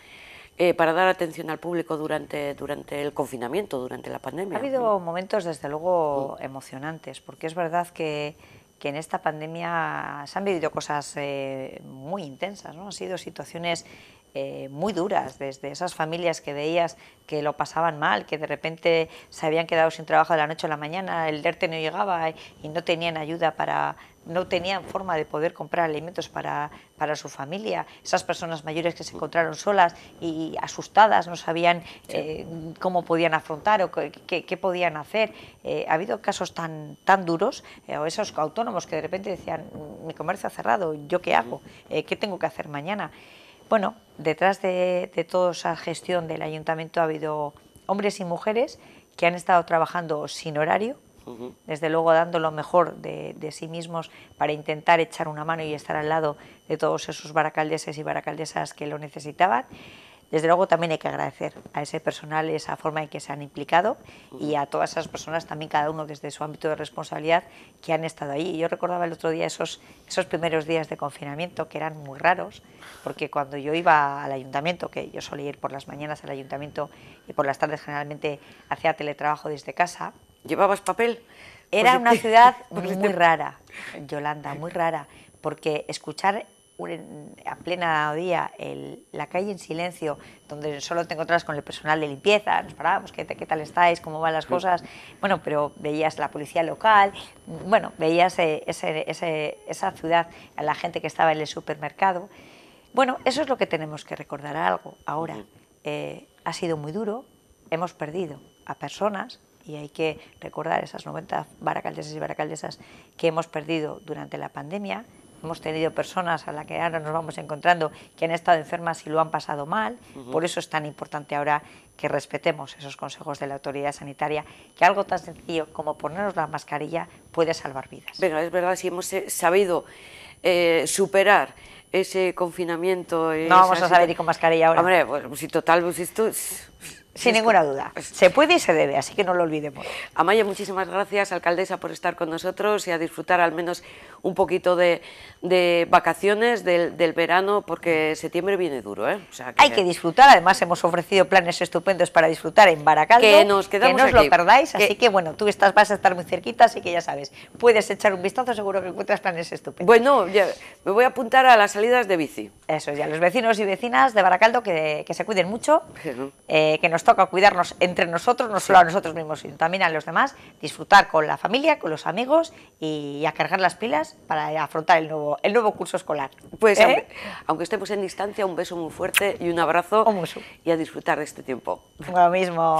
eh, para dar atención al público durante, durante el confinamiento, durante la pandemia. Ha habido momentos, desde luego, emocionantes, porque es verdad que, que, en esta pandemia se han vivido cosas eh, muy intensas, ¿no? Han sido situaciones eh, muy duras, desde esas familias que veías que lo pasaban mal, que de repente se habían quedado sin trabajo de la noche a la mañana, el DERTE no llegaba y no tenían ayuda para no tenían forma de poder comprar alimentos para, su familia, esas personas mayores que se encontraron solas y asustadas, no sabían eh, cómo podían afrontar o qué, podían hacer. Eh, ha habido casos tan, tan duros, eh, o esos autónomos que de repente decían, mi comercio ha cerrado, ¿yo qué hago? ¿Qué tengo que hacer mañana? Bueno, detrás de, de toda esa gestión del ayuntamiento ha habido hombres y mujeres que han estado trabajando sin horario, desde luego dando lo mejor de, sí mismos para intentar echar una mano y estar al lado de todos esos baracaldeses y baracaldesas que lo necesitaban. Desde luego también hay que agradecer a ese personal esa forma en que se han implicado y a todas esas personas también cada uno desde su ámbito de responsabilidad que han estado ahí. Yo recordaba el otro día esos primeros días de confinamiento que eran muy raros porque cuando yo iba al ayuntamiento, que yo solía ir por las mañanas al ayuntamiento y por las tardes generalmente hacía teletrabajo desde casa, ¿Llevabas papel? Era una ciudad muy rara, Yolanda, muy rara, porque escuchar a plena día la calle en silencio, donde solo te encontrabas con el personal de limpieza, nos parábamos, ¿qué, tal estáis? ¿Cómo van las cosas? Bueno, pero veías la policía local, bueno, veías eh, esa ciudad, a la gente que estaba en el supermercado. Bueno, eso es lo que tenemos que recordar algo ahora. Eh, ha sido muy duro, hemos perdido a personas, y hay que recordar esas 90 baracaldesas y baracaldesas que hemos perdido durante la pandemia. Hemos tenido personas a las que ahora nos vamos encontrando que han estado enfermas y lo han pasado mal. Por eso es tan importante ahora que respetemos esos consejos de la autoridad sanitaria, que algo tan sencillo como ponernos la mascarilla puede salvar vidas. Pero es verdad, si hemos eh, sabido eh, superar ese confinamiento... No vamos a saber y con mascarilla ahora. Hombre, pues si total, pues esto... Sin ninguna duda. Se puede y se debe, así que no lo olvidemos. Amaya, muchísimas gracias, alcaldesa, por estar con nosotros y a disfrutar al menos un poquito de, vacaciones, del, verano, porque septiembre viene duro. ¿eh? Hay que disfrutar, además hemos ofrecido planes estupendos para disfrutar en Baracaldo. Que nos Que no os lo perdáis, así que bueno, tú estás, vas a estar muy cerquita, así que ya sabes, puedes echar un vistazo, seguro que encuentras planes estupendos. Bueno, me voy a apuntar a las salidas de bici. Eso, ya, los vecinos y vecinas de Baracaldo que, que se cuiden mucho, eh, que nos toca cuidarnos entre nosotros, no solo a nosotros mismos, sino también a los demás, disfrutar con la familia, con los amigos y a cargar las pilas para afrontar el nuevo, el nuevo curso escolar. Pues ¿Eh? aunque, estemos en distancia, un beso muy fuerte y un abrazo y a disfrutar de este tiempo. Lo mismo.